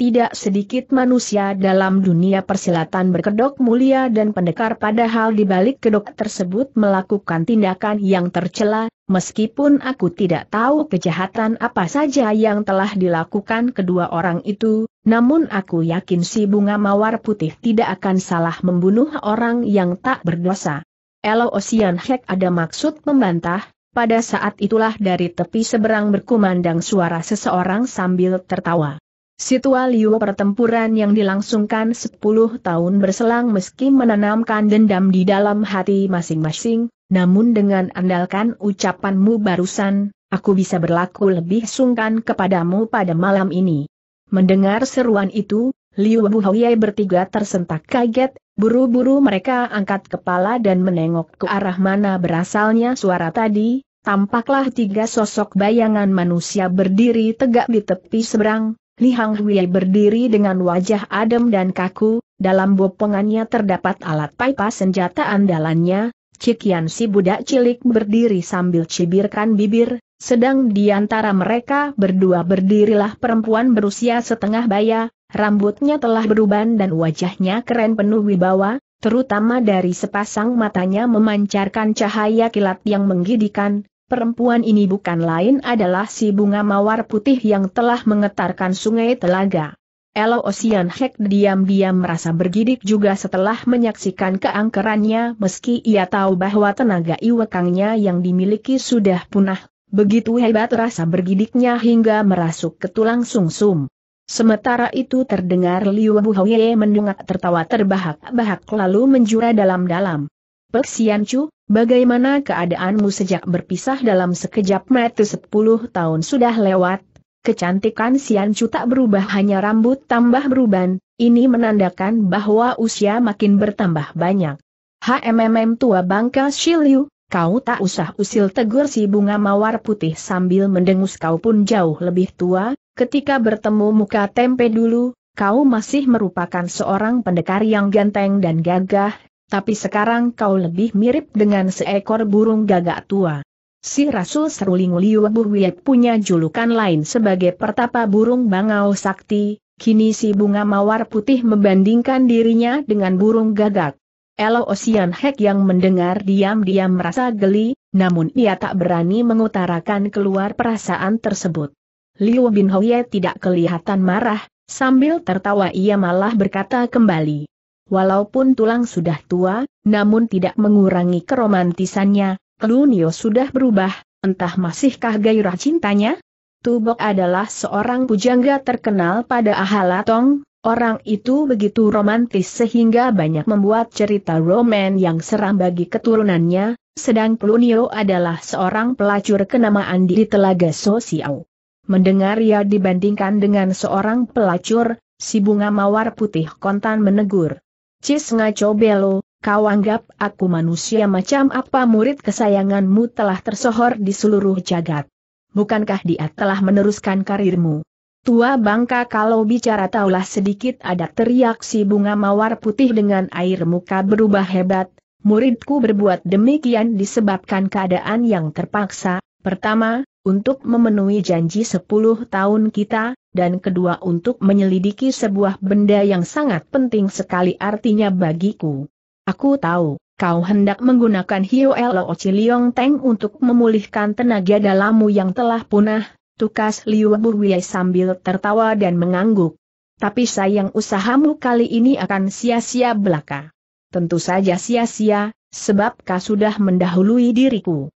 tidak sedikit manusia dalam dunia persilatan berkedok mulia dan pendekar padahal di balik kedok tersebut melakukan tindakan yang tercela, meskipun aku tidak tahu kejahatan apa saja yang telah dilakukan kedua orang itu, namun aku yakin si bunga mawar putih tidak akan salah membunuh orang yang tak berdosa. Elo Ocean Hek ada maksud membantah, pada saat itulah dari tepi seberang berkumandang suara seseorang sambil tertawa. Situasi pertempuran yang dilangsungkan 10 tahun berselang meski menanamkan dendam di dalam hati masing-masing, namun dengan andalkan ucapanmu barusan, aku bisa berlaku lebih sungkan kepadamu pada malam ini. Mendengar seruan itu, Liu Buhoye bertiga tersentak kaget, buru-buru mereka angkat kepala dan menengok ke arah mana berasalnya suara tadi, tampaklah tiga sosok bayangan manusia berdiri tegak di tepi seberang, Li Hang Hui berdiri dengan wajah adem dan kaku, dalam bopongannya terdapat alat pipa senjata andalannya, Cikian si budak cilik berdiri sambil cibirkan bibir, sedang di antara mereka berdua berdirilah perempuan berusia setengah baya, rambutnya telah beruban dan wajahnya keren penuh wibawa, terutama dari sepasang matanya memancarkan cahaya kilat yang menggidikan, Perempuan ini bukan lain adalah si bunga mawar putih yang telah mengetarkan sungai telaga. Elo Osian Hek diam-diam merasa bergidik juga setelah menyaksikan keangkerannya meski ia tahu bahwa tenaga iwekangnya yang dimiliki sudah punah, begitu hebat rasa bergidiknya hingga merasuk ke tulang sungsum. Sementara itu terdengar Liu Buhoye mendungak tertawa terbahak-bahak lalu menjura dalam-dalam. Peksian Chu, Bagaimana keadaanmu sejak berpisah dalam sekejap mata sepuluh tahun sudah lewat? Kecantikan Sian Chu tak berubah hanya rambut tambah beruban, ini menandakan bahwa usia makin bertambah banyak. HMMM tua bangka Shiliu, kau tak usah usil tegur si bunga mawar putih sambil mendengus kau pun jauh lebih tua, ketika bertemu muka tempe dulu, kau masih merupakan seorang pendekar yang ganteng dan gagah, tapi sekarang kau lebih mirip dengan seekor burung gagak tua. Si Rasul Seruling Liu Buhwie punya julukan lain sebagai pertapa burung bangau sakti, kini si bunga mawar putih membandingkan dirinya dengan burung gagak. Elo Osian Hek yang mendengar diam-diam merasa geli, namun ia tak berani mengutarakan keluar perasaan tersebut. Liu Bin Hoye tidak kelihatan marah, sambil tertawa ia malah berkata kembali, Walaupun tulang sudah tua, namun tidak mengurangi keromantisannya, Clunio sudah berubah, entah masihkah gairah cintanya? Tubok adalah seorang pujangga terkenal pada Ahalatong, orang itu begitu romantis sehingga banyak membuat cerita roman yang seram bagi keturunannya, sedang Clunio adalah seorang pelacur kenamaan di Telaga Sosiau. Mendengar ia dibandingkan dengan seorang pelacur, si bunga mawar putih kontan menegur. Cis ngaco belo, kau anggap aku manusia macam apa murid kesayanganmu telah tersohor di seluruh jagat. Bukankah dia telah meneruskan karirmu? Tua bangka kalau bicara taulah sedikit ada teriak si bunga mawar putih dengan air muka berubah hebat, muridku berbuat demikian disebabkan keadaan yang terpaksa, pertama, untuk memenuhi janji 10 tahun kita, dan kedua untuk menyelidiki sebuah benda yang sangat penting sekali artinya bagiku. Aku tahu, kau hendak menggunakan Hio Elo Ciliong Teng untuk memulihkan tenaga dalammu yang telah punah, tukas Liu Buhwei sambil tertawa dan mengangguk. Tapi sayang usahamu kali ini akan sia-sia belaka. Tentu saja sia-sia, sebab kau sudah mendahului diriku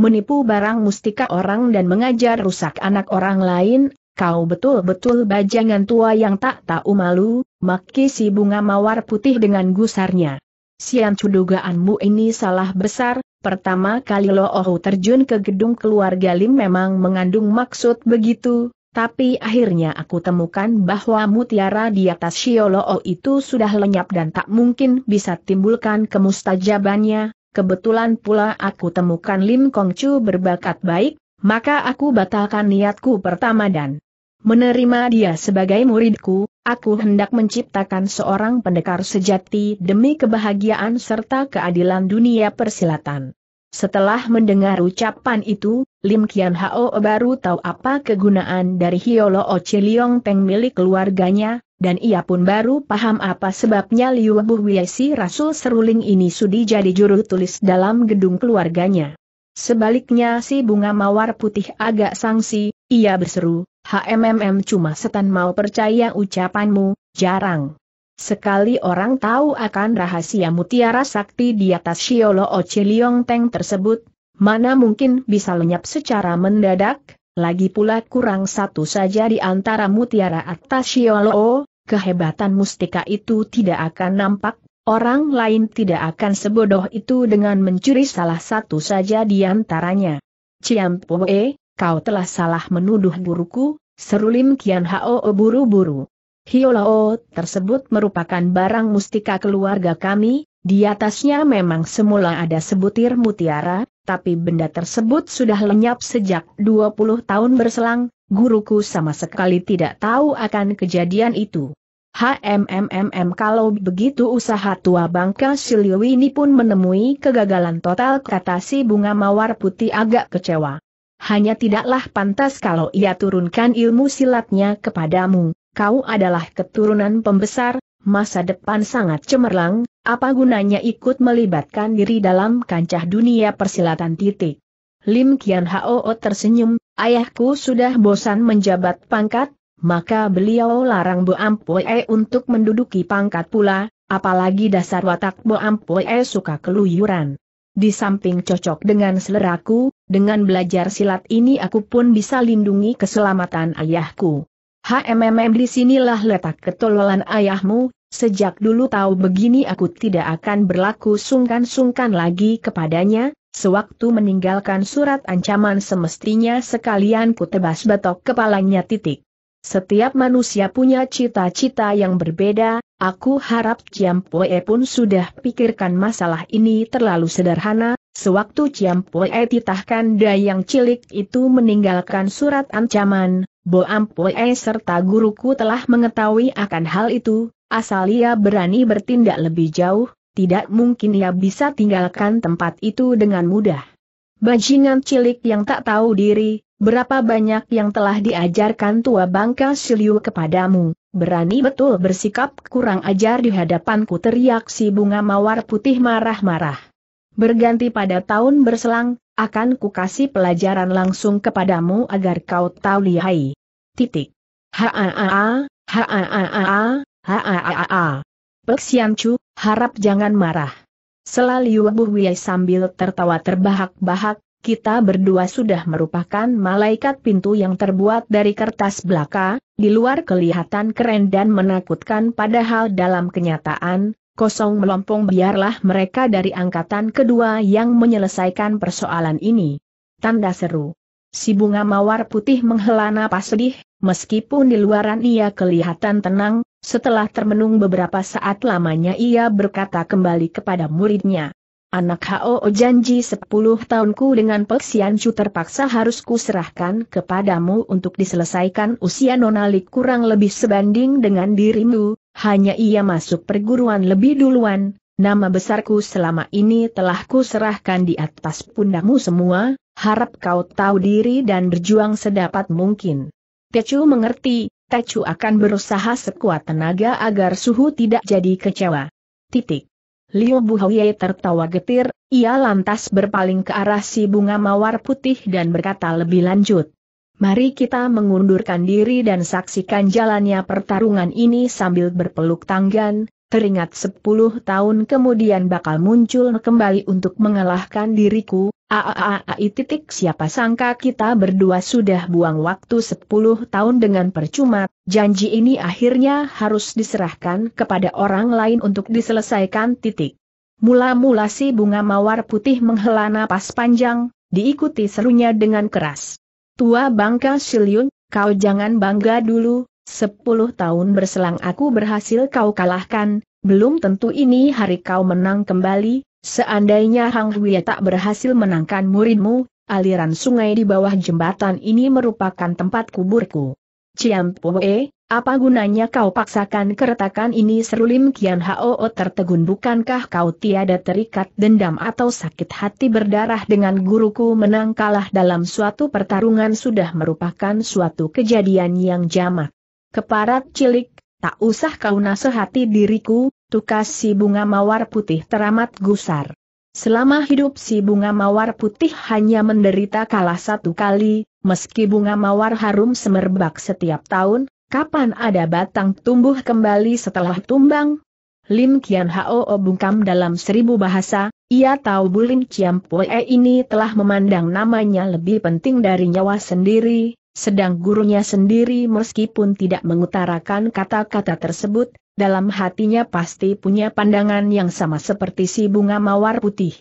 menipu barang mustika orang dan mengajar rusak anak orang lain, kau betul-betul bajangan tua yang tak tahu malu, maki si bunga mawar putih dengan gusarnya. Sian dugaanmu ini salah besar, pertama kali Lo Ohu terjun ke gedung keluarga Lim memang mengandung maksud begitu, tapi akhirnya aku temukan bahwa mutiara di atas Shio oh itu sudah lenyap dan tak mungkin bisa timbulkan kemustajabannya, kebetulan pula aku temukan Lim Kong Chu berbakat baik, maka aku batalkan niatku pertama dan menerima dia sebagai muridku, aku hendak menciptakan seorang pendekar sejati demi kebahagiaan serta keadilan dunia persilatan. Setelah mendengar ucapan itu, Lim Kian Hao baru tahu apa kegunaan dari Hiolo Oce Liong Peng milik keluarganya, dan ia pun baru paham apa sebabnya Liu Bu Si Rasul Seruling ini sudi jadi juru tulis dalam gedung keluarganya. Sebaliknya si bunga mawar putih agak sangsi, ia berseru, HMMM cuma setan mau percaya ucapanmu, jarang. Sekali orang tahu akan rahasia mutiara sakti di atas Shiolo Oce Liong Teng tersebut, mana mungkin bisa lenyap secara mendadak, lagi pula kurang satu saja di antara mutiara atas Shiolo, kehebatan mustika itu tidak akan nampak, orang lain tidak akan sebodoh itu dengan mencuri salah satu saja di antaranya. Poe, kau telah salah menuduh guruku, seru Kian Hao buru-buru. Hiolo tersebut merupakan barang mustika keluarga kami, di atasnya memang semula ada sebutir mutiara, tapi benda tersebut sudah lenyap sejak 20 tahun berselang, guruku sama sekali tidak tahu akan kejadian itu. HMMMM kalau begitu usaha tua bangka Siliwi ini pun menemui kegagalan total kata si bunga mawar putih agak kecewa. Hanya tidaklah pantas kalau ia turunkan ilmu silatnya kepadamu, kau adalah keturunan pembesar, masa depan sangat cemerlang, apa gunanya ikut melibatkan diri dalam kancah dunia persilatan titik. Lim Kian Hao tersenyum, ayahku sudah bosan menjabat pangkat, maka beliau larang Bo Ampoe untuk menduduki pangkat pula, apalagi dasar watak Bo Ampoe suka keluyuran. Di samping cocok dengan seleraku, dengan belajar silat ini aku pun bisa lindungi keselamatan ayahku. HMMM disinilah letak ketololan ayahmu, sejak dulu tahu begini aku tidak akan berlaku sungkan-sungkan lagi kepadanya, sewaktu meninggalkan surat ancaman semestinya sekalian ku tebas batok kepalanya titik. Setiap manusia punya cita-cita yang berbeda, aku harap Poe pun sudah pikirkan masalah ini terlalu sederhana, sewaktu Poe titahkan dayang cilik itu meninggalkan surat ancaman, Boampoe serta guruku telah mengetahui akan hal itu, asal ia berani bertindak lebih jauh, tidak mungkin ia bisa tinggalkan tempat itu dengan mudah. Bajingan cilik yang tak tahu diri, berapa banyak yang telah diajarkan tua bangka Siliu kepadamu, berani betul bersikap kurang ajar di hadapanku teriak si bunga mawar putih marah-marah. Berganti pada tahun berselang, akan kukasih pelajaran langsung kepadamu agar kau tahu lihai. Titik. Haa, haa, haa, Pek harap jangan marah. Selalu Bu Wiyai sambil tertawa terbahak-bahak, kita berdua sudah merupakan malaikat pintu yang terbuat dari kertas belaka, di luar kelihatan keren dan menakutkan padahal dalam kenyataan, kosong melompong biarlah mereka dari angkatan kedua yang menyelesaikan persoalan ini. Tanda seru. Si bunga mawar putih menghela napas sedih, meskipun di luaran ia kelihatan tenang, setelah termenung beberapa saat lamanya ia berkata kembali kepada muridnya. Anak HO janji sepuluh tahunku dengan Peksiancu terpaksa harus kuserahkan kepadamu untuk diselesaikan usia nonalik kurang lebih sebanding dengan dirimu, hanya ia masuk perguruan lebih duluan, nama besarku selama ini telah kuserahkan di atas pundakmu semua, harap kau tahu diri dan berjuang sedapat mungkin. Tecu mengerti, Tecu akan berusaha sekuat tenaga agar suhu tidak jadi kecewa. Titik. Liu Buhoye tertawa getir, ia lantas berpaling ke arah si bunga mawar putih dan berkata lebih lanjut. Mari kita mengundurkan diri dan saksikan jalannya pertarungan ini sambil berpeluk tanggan, teringat sepuluh tahun kemudian bakal muncul kembali untuk mengalahkan diriku, aaaai titik siapa sangka kita berdua sudah buang waktu sepuluh tahun dengan percuma, janji ini akhirnya harus diserahkan kepada orang lain untuk diselesaikan titik. Mula-mula si bunga mawar putih menghela napas panjang, diikuti serunya dengan keras. Tua Bangka Silyun, kau jangan bangga dulu, sepuluh tahun berselang aku berhasil kau kalahkan, belum tentu ini hari kau menang kembali, seandainya Hang Huya tak berhasil menangkan muridmu, aliran sungai di bawah jembatan ini merupakan tempat kuburku. Ciampoe, apa gunanya kau paksakan keretakan ini seru Kian Hao oh, tertegun bukankah kau tiada terikat dendam atau sakit hati berdarah dengan guruku menang kalah dalam suatu pertarungan sudah merupakan suatu kejadian yang jamak. Keparat cilik, tak usah kau nasehati diriku, tukas si bunga mawar putih teramat gusar. Selama hidup si bunga mawar putih hanya menderita kalah satu kali, meski bunga mawar harum semerbak setiap tahun, Kapan ada batang tumbuh kembali setelah tumbang? Lim Kian Hao bungkam dalam seribu bahasa, ia tahu Bulim Chiam Pue ini telah memandang namanya lebih penting dari nyawa sendiri, sedang gurunya sendiri meskipun tidak mengutarakan kata-kata tersebut, dalam hatinya pasti punya pandangan yang sama seperti si bunga mawar putih.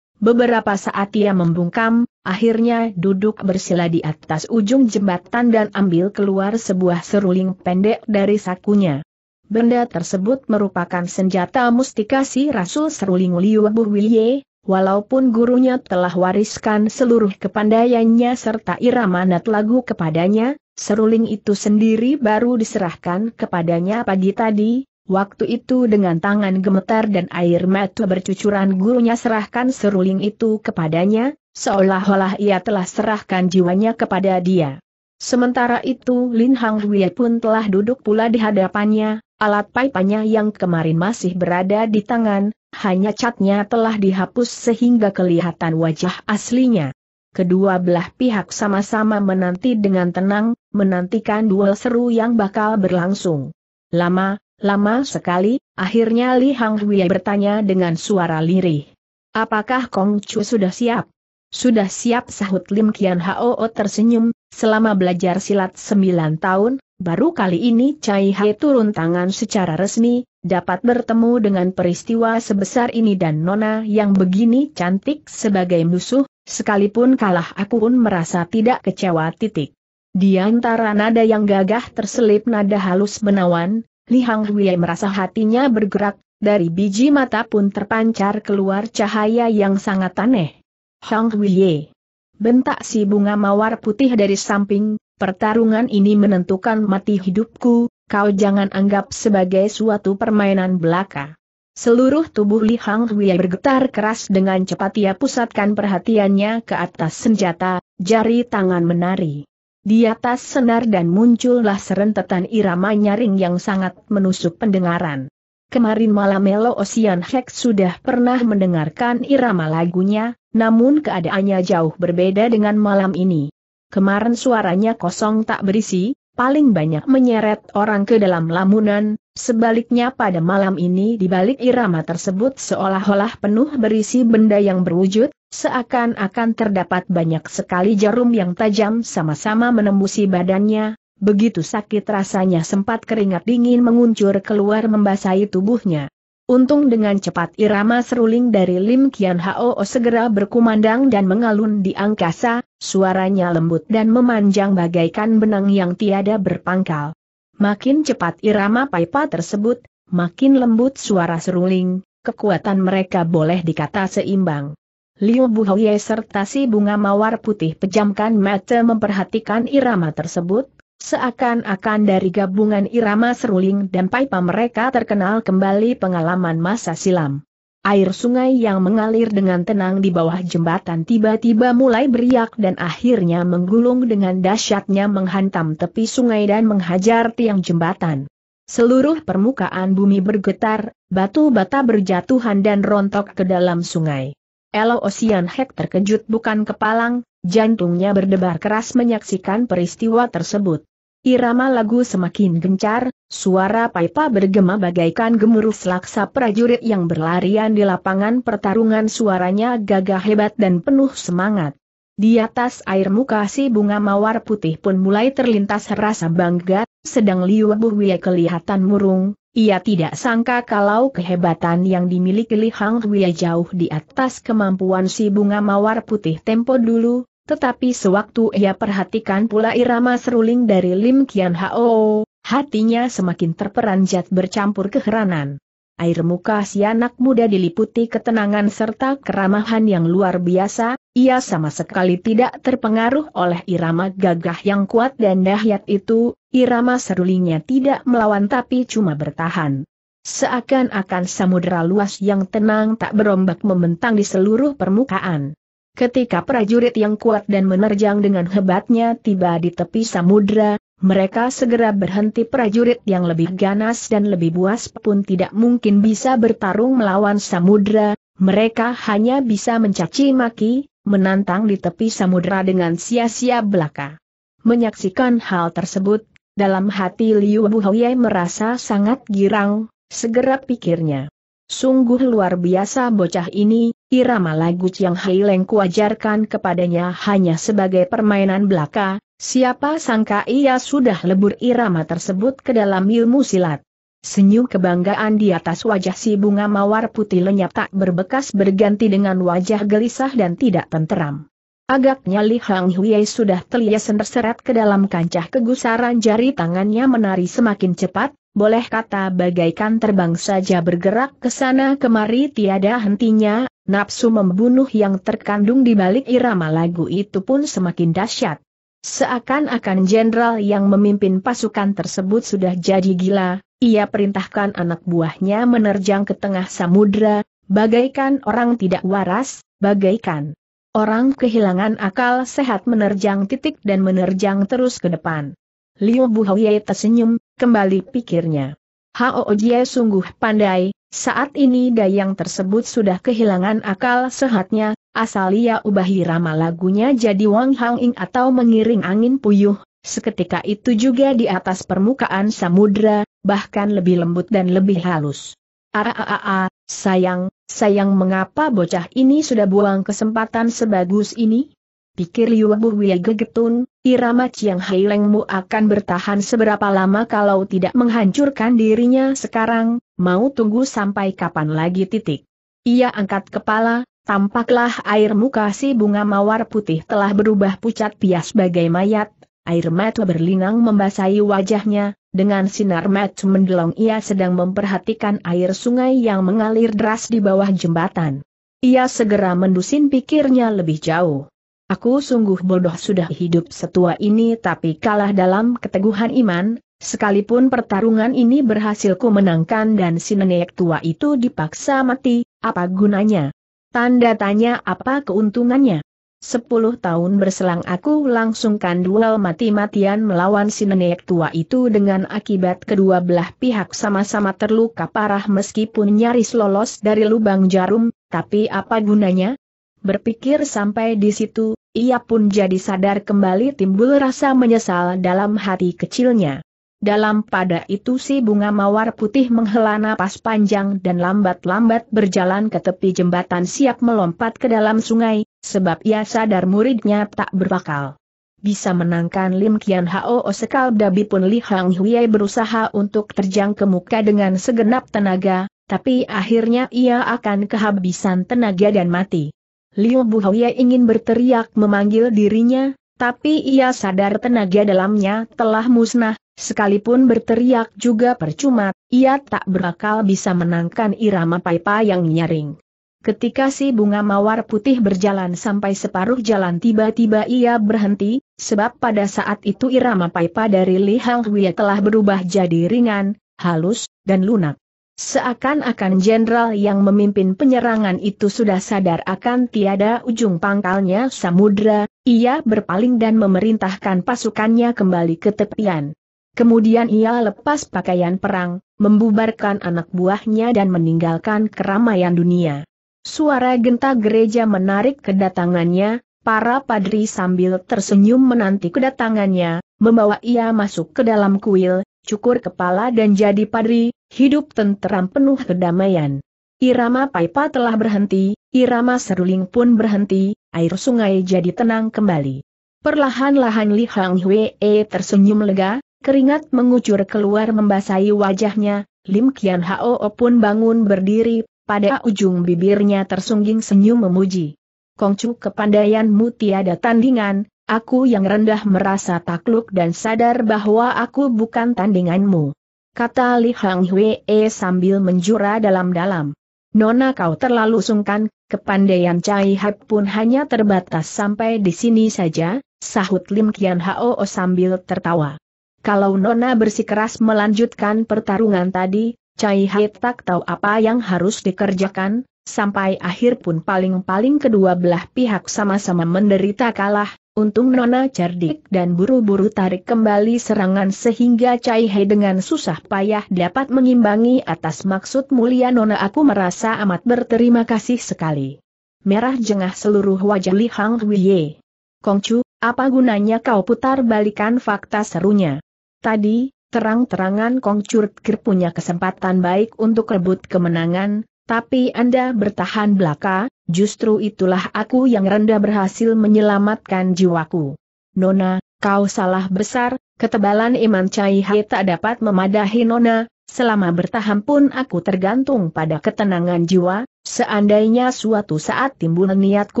Beberapa saat ia membungkam, akhirnya duduk bersila di atas ujung jembatan dan ambil keluar sebuah seruling pendek dari sakunya. Benda tersebut merupakan senjata mustikasi Rasul Seruling Liu Buhwilye, walaupun gurunya telah wariskan seluruh kepandaiannya serta iramanat lagu kepadanya, seruling itu sendiri baru diserahkan kepadanya pagi tadi, Waktu itu dengan tangan gemetar dan air mata bercucuran gurunya serahkan seruling itu kepadanya, seolah-olah ia telah serahkan jiwanya kepada dia. Sementara itu Lin Hang Rui pun telah duduk pula di hadapannya, alat pipanya yang kemarin masih berada di tangan, hanya catnya telah dihapus sehingga kelihatan wajah aslinya. Kedua belah pihak sama-sama menanti dengan tenang, menantikan duel seru yang bakal berlangsung. Lama, Lama sekali, akhirnya Li Hang Hui bertanya dengan suara lirih. Apakah Kong Chu sudah siap? Sudah siap sahut Lim Kian Hao tersenyum, selama belajar silat 9 tahun, baru kali ini Cai Hai turun tangan secara resmi, dapat bertemu dengan peristiwa sebesar ini dan Nona yang begini cantik sebagai musuh, sekalipun kalah aku pun merasa tidak kecewa titik. Di antara nada yang gagah terselip nada halus menawan, Li Hang merasa hatinya bergerak, dari biji mata pun terpancar keluar cahaya yang sangat aneh. Hang Wei. Bentak si bunga mawar putih dari samping, pertarungan ini menentukan mati hidupku, kau jangan anggap sebagai suatu permainan belaka. Seluruh tubuh Li Hang bergetar keras dengan cepat ia pusatkan perhatiannya ke atas senjata, jari tangan menari. Di atas senar dan muncullah serentetan irama nyaring yang sangat menusuk pendengaran. Kemarin malam Melo Ocean Hex sudah pernah mendengarkan irama lagunya, namun keadaannya jauh berbeda dengan malam ini. Kemarin suaranya kosong tak berisi, paling banyak menyeret orang ke dalam lamunan, sebaliknya pada malam ini dibalik irama tersebut seolah-olah penuh berisi benda yang berwujud, Seakan-akan terdapat banyak sekali jarum yang tajam sama-sama menembusi badannya, begitu sakit rasanya sempat keringat dingin menguncur keluar membasahi tubuhnya. Untung dengan cepat irama seruling dari Lim Kian Hao segera berkumandang dan mengalun di angkasa, suaranya lembut dan memanjang bagaikan benang yang tiada berpangkal. Makin cepat irama pipa tersebut, makin lembut suara seruling, kekuatan mereka boleh dikata seimbang. Liu Buhoye serta si bunga mawar putih pejamkan mata memperhatikan irama tersebut, seakan-akan dari gabungan irama seruling dan pipa mereka terkenal kembali pengalaman masa silam. Air sungai yang mengalir dengan tenang di bawah jembatan tiba-tiba mulai beriak dan akhirnya menggulung dengan dahsyatnya menghantam tepi sungai dan menghajar tiang jembatan. Seluruh permukaan bumi bergetar, batu bata berjatuhan dan rontok ke dalam sungai. Elo Osian Hek terkejut bukan kepalang, jantungnya berdebar keras menyaksikan peristiwa tersebut. Irama lagu semakin gencar, suara pipa bergema bagaikan gemuruh selaksa prajurit yang berlarian di lapangan pertarungan suaranya gagah hebat dan penuh semangat. Di atas air muka si bunga mawar putih pun mulai terlintas rasa bangga, sedang Liu buhwi kelihatan murung, ia tidak sangka kalau kehebatan yang dimiliki Li Hang Huya jauh di atas kemampuan si bunga mawar putih tempo dulu, tetapi sewaktu ia perhatikan pula irama seruling dari Lim Kian Hao, hatinya semakin terperanjat bercampur keheranan. Air muka si anak muda diliputi ketenangan serta keramahan yang luar biasa, ia sama sekali tidak terpengaruh oleh irama gagah yang kuat dan dahyat itu, irama serulingnya tidak melawan tapi cuma bertahan. Seakan-akan samudera luas yang tenang tak berombak membentang di seluruh permukaan. Ketika prajurit yang kuat dan menerjang dengan hebatnya tiba di tepi samudra, mereka segera berhenti prajurit yang lebih ganas dan lebih buas pun tidak mungkin bisa bertarung melawan samudra, mereka hanya bisa mencaci maki, menantang di tepi samudra dengan sia-sia belaka. Menyaksikan hal tersebut, dalam hati Liu Buhoye merasa sangat girang, segera pikirnya. Sungguh luar biasa bocah ini, irama lagu yang Hai Leng kuajarkan kepadanya hanya sebagai permainan belaka, siapa sangka ia sudah lebur irama tersebut ke dalam ilmu silat. Senyum kebanggaan di atas wajah si bunga mawar putih lenyap tak berbekas berganti dengan wajah gelisah dan tidak tenteram. Agaknya Li Hang sudah terlihat terseret ke dalam kancah kegusaran jari tangannya menari semakin cepat, boleh kata bagaikan terbang saja bergerak ke sana kemari tiada hentinya, nafsu membunuh yang terkandung di balik irama lagu itu pun semakin dahsyat. Seakan-akan jenderal yang memimpin pasukan tersebut sudah jadi gila, ia perintahkan anak buahnya menerjang ke tengah samudra, bagaikan orang tidak waras, bagaikan orang kehilangan akal sehat menerjang titik dan menerjang terus ke depan. Liu Buhoye tersenyum, kembali pikirnya. Hao Jie sungguh pandai, saat ini dayang tersebut sudah kehilangan akal sehatnya, asal ia ubahi rama lagunya jadi Wang Hang atau mengiring angin puyuh, seketika itu juga di atas permukaan samudra, bahkan lebih lembut dan lebih halus. Aaaa, sayang, sayang mengapa bocah ini sudah buang kesempatan sebagus ini? pikir Liu Wei gegetun, irama Chiang Hai Lengmu akan bertahan seberapa lama kalau tidak menghancurkan dirinya sekarang, mau tunggu sampai kapan lagi titik. Ia angkat kepala, tampaklah air muka si bunga mawar putih telah berubah pucat pias bagai mayat, air mata berlinang membasahi wajahnya, dengan sinar mata mendelong ia sedang memperhatikan air sungai yang mengalir deras di bawah jembatan. Ia segera mendusin pikirnya lebih jauh. Aku sungguh bodoh sudah hidup setua ini tapi kalah dalam keteguhan iman, sekalipun pertarungan ini berhasil ku menangkan dan si nenek tua itu dipaksa mati, apa gunanya? Tanda tanya apa keuntungannya? Sepuluh tahun berselang aku langsungkan duel mati-matian melawan si nenek tua itu dengan akibat kedua belah pihak sama-sama terluka parah meskipun nyaris lolos dari lubang jarum, tapi apa gunanya? Berpikir sampai di situ, ia pun jadi sadar kembali timbul rasa menyesal dalam hati kecilnya. Dalam pada itu si bunga mawar putih menghela napas panjang dan lambat-lambat berjalan ke tepi jembatan siap melompat ke dalam sungai, sebab ia sadar muridnya tak berbakal bisa menangkan Lim Kian Hao Sekal Dabi pun Li Hang Hui berusaha untuk terjang ke muka dengan segenap tenaga, tapi akhirnya ia akan kehabisan tenaga dan mati. Liu Buhoye ingin berteriak memanggil dirinya, tapi ia sadar tenaga dalamnya telah musnah, sekalipun berteriak juga percuma, ia tak berakal bisa menangkan irama paipa yang nyaring. Ketika si bunga mawar putih berjalan sampai separuh jalan tiba-tiba ia berhenti, sebab pada saat itu irama paipa dari Li Hang Hui telah berubah jadi ringan, halus, dan lunak. Seakan-akan jenderal yang memimpin penyerangan itu sudah sadar akan tiada ujung pangkalnya samudra, ia berpaling dan memerintahkan pasukannya kembali ke tepian. Kemudian ia lepas pakaian perang, membubarkan anak buahnya dan meninggalkan keramaian dunia. Suara genta gereja menarik kedatangannya, para padri sambil tersenyum menanti kedatangannya, membawa ia masuk ke dalam kuil, cukur kepala dan jadi padri, Hidup tenteram penuh kedamaian. Irama pipa telah berhenti, irama seruling pun berhenti, air sungai jadi tenang kembali. Perlahan-lahan Li Hang Hwee e tersenyum lega, keringat mengucur keluar membasahi wajahnya, Lim Kian Hao pun bangun berdiri, pada ujung bibirnya tersungging senyum memuji. Kongcu kepandaianmu tiada tandingan, aku yang rendah merasa takluk dan sadar bahwa aku bukan tandinganmu kata Li Hang E sambil menjura dalam-dalam. Nona kau terlalu sungkan, kepandaian Cai Hap pun hanya terbatas sampai di sini saja, sahut Lim Kian Hao sambil tertawa. Kalau Nona bersikeras melanjutkan pertarungan tadi, Cai Hai tak tahu apa yang harus dikerjakan, sampai akhir pun paling-paling kedua belah pihak sama-sama menderita kalah, Untung Nona cerdik dan buru-buru tarik kembali serangan sehingga Cai He dengan susah payah dapat mengimbangi atas maksud mulia Nona aku merasa amat berterima kasih sekali. Merah jengah seluruh wajah Li Hang Huiye. Kongcu, apa gunanya kau putar balikan fakta serunya? Tadi, terang-terangan Kongcu Kir punya kesempatan baik untuk rebut kemenangan, tapi Anda bertahan belaka, justru itulah aku yang rendah berhasil menyelamatkan jiwaku. Nona, kau salah besar, ketebalan iman Cai Hai tak dapat memadahi Nona, selama bertahan pun aku tergantung pada ketenangan jiwa, seandainya suatu saat timbul niatku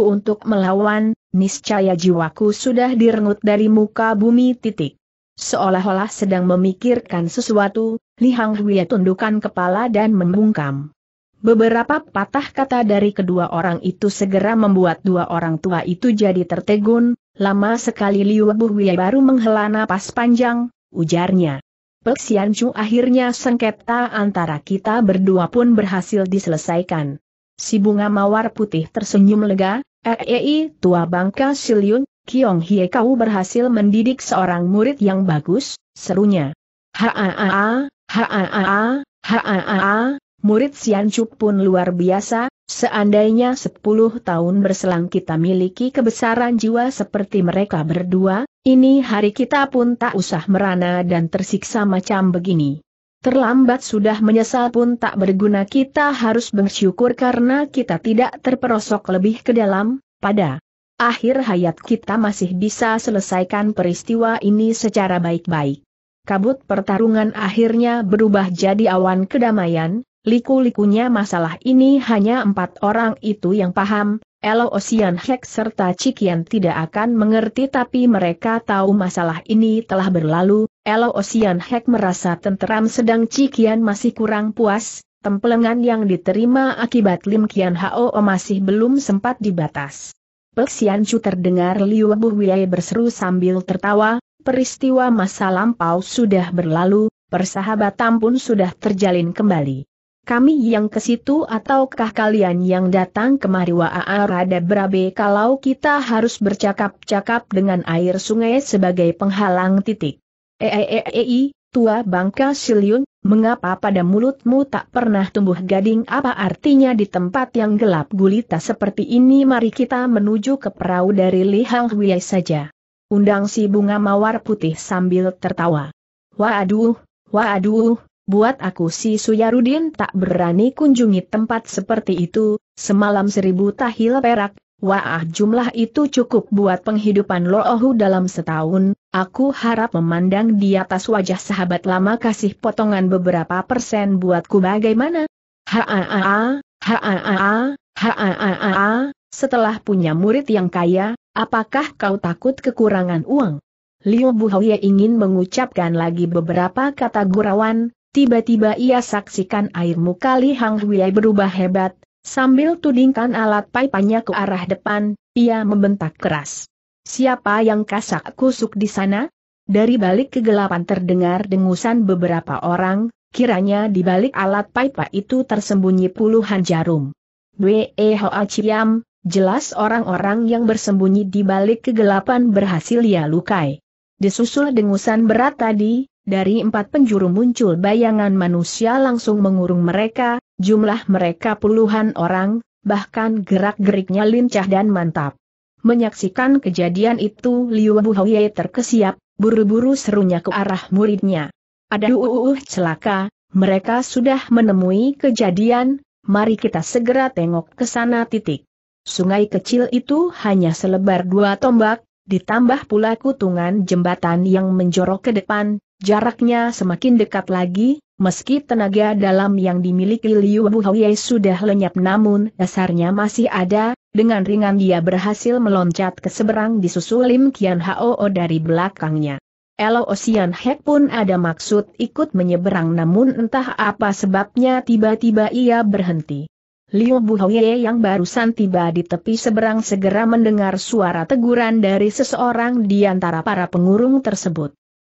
untuk melawan, niscaya jiwaku sudah direngut dari muka bumi titik. Seolah-olah sedang memikirkan sesuatu, Li Hang Hui tundukkan kepala dan membungkam. Beberapa patah kata dari kedua orang itu segera membuat dua orang tua itu jadi tertegun, lama sekali Liu Buhwie baru menghela napas panjang, ujarnya. Peksian Chu akhirnya sengketa antara kita berdua pun berhasil diselesaikan. Si bunga mawar putih tersenyum lega, Eei eh, eh, eh, tua bangka Siliun, Kiong Hie kau berhasil mendidik seorang murid yang bagus, serunya. Haa, haa, haa, haa, haa, murid Sian Chuk pun luar biasa, seandainya 10 tahun berselang kita miliki kebesaran jiwa seperti mereka berdua, ini hari kita pun tak usah merana dan tersiksa macam begini. Terlambat sudah menyesal pun tak berguna kita harus bersyukur karena kita tidak terperosok lebih ke dalam, pada akhir hayat kita masih bisa selesaikan peristiwa ini secara baik-baik. Kabut pertarungan akhirnya berubah jadi awan kedamaian, Liku-likunya masalah ini hanya empat orang itu yang paham, Elo Osian Hek serta Cikian tidak akan mengerti tapi mereka tahu masalah ini telah berlalu, Elo Osian Hek merasa tenteram sedang Cikian masih kurang puas, tempelengan yang diterima akibat Lim Kian Hao masih belum sempat dibatas. Peksian Chu terdengar Liu Wei berseru sambil tertawa, peristiwa masa lampau sudah berlalu, persahabatan pun sudah terjalin kembali kami yang ke situ ataukah kalian yang datang kemari Waa rada berabe kalau kita harus bercakap-cakap dengan air sungai sebagai penghalang titik. Eeei, e, tua bangka Siliun, mengapa pada mulutmu tak pernah tumbuh gading apa artinya di tempat yang gelap gulita seperti ini mari kita menuju ke perahu dari Lihang Huiai saja. Undang si bunga mawar putih sambil tertawa. Waduh, waduh, buat aku si Suyarudin tak berani kunjungi tempat seperti itu, semalam seribu tahil perak, wah jumlah itu cukup buat penghidupan Loohu dalam setahun, aku harap memandang di atas wajah sahabat lama kasih potongan beberapa persen buatku bagaimana? Haa, haa, haa, setelah punya murid yang kaya, apakah kau takut kekurangan uang? Liu Buhoye ingin mengucapkan lagi beberapa kata gurauan, Tiba-tiba ia saksikan air muka Li Hang Huiai berubah hebat, sambil tudingkan alat pipanya ke arah depan, ia membentak keras. Siapa yang kasak kusuk di sana? Dari balik kegelapan terdengar dengusan beberapa orang, kiranya di balik alat pipa itu tersembunyi puluhan jarum. Dwe Hoa Chiam, jelas orang-orang yang bersembunyi di balik kegelapan berhasil ia lukai. Disusul dengusan berat tadi, dari empat penjuru muncul bayangan manusia langsung mengurung mereka, jumlah mereka puluhan orang, bahkan gerak-geriknya lincah dan mantap. Menyaksikan kejadian itu Liu Buhoye terkesiap, buru-buru serunya ke arah muridnya. Ada uuuh celaka, mereka sudah menemui kejadian, mari kita segera tengok ke sana titik. Sungai kecil itu hanya selebar dua tombak, ditambah pula kutungan jembatan yang menjorok ke depan, Jaraknya semakin dekat lagi, meski tenaga dalam yang dimiliki Liu Buhoye sudah lenyap namun dasarnya masih ada, dengan ringan dia berhasil meloncat ke seberang disusul Lim Kian Hao dari belakangnya. Elo Ocean Hek pun ada maksud ikut menyeberang namun entah apa sebabnya tiba-tiba ia berhenti. Liu Buhoye yang barusan tiba di tepi seberang segera mendengar suara teguran dari seseorang di antara para pengurung tersebut.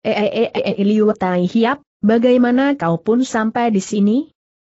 Eh, eh eh eh eh Liu Tai Hiap, bagaimana kau pun sampai di sini?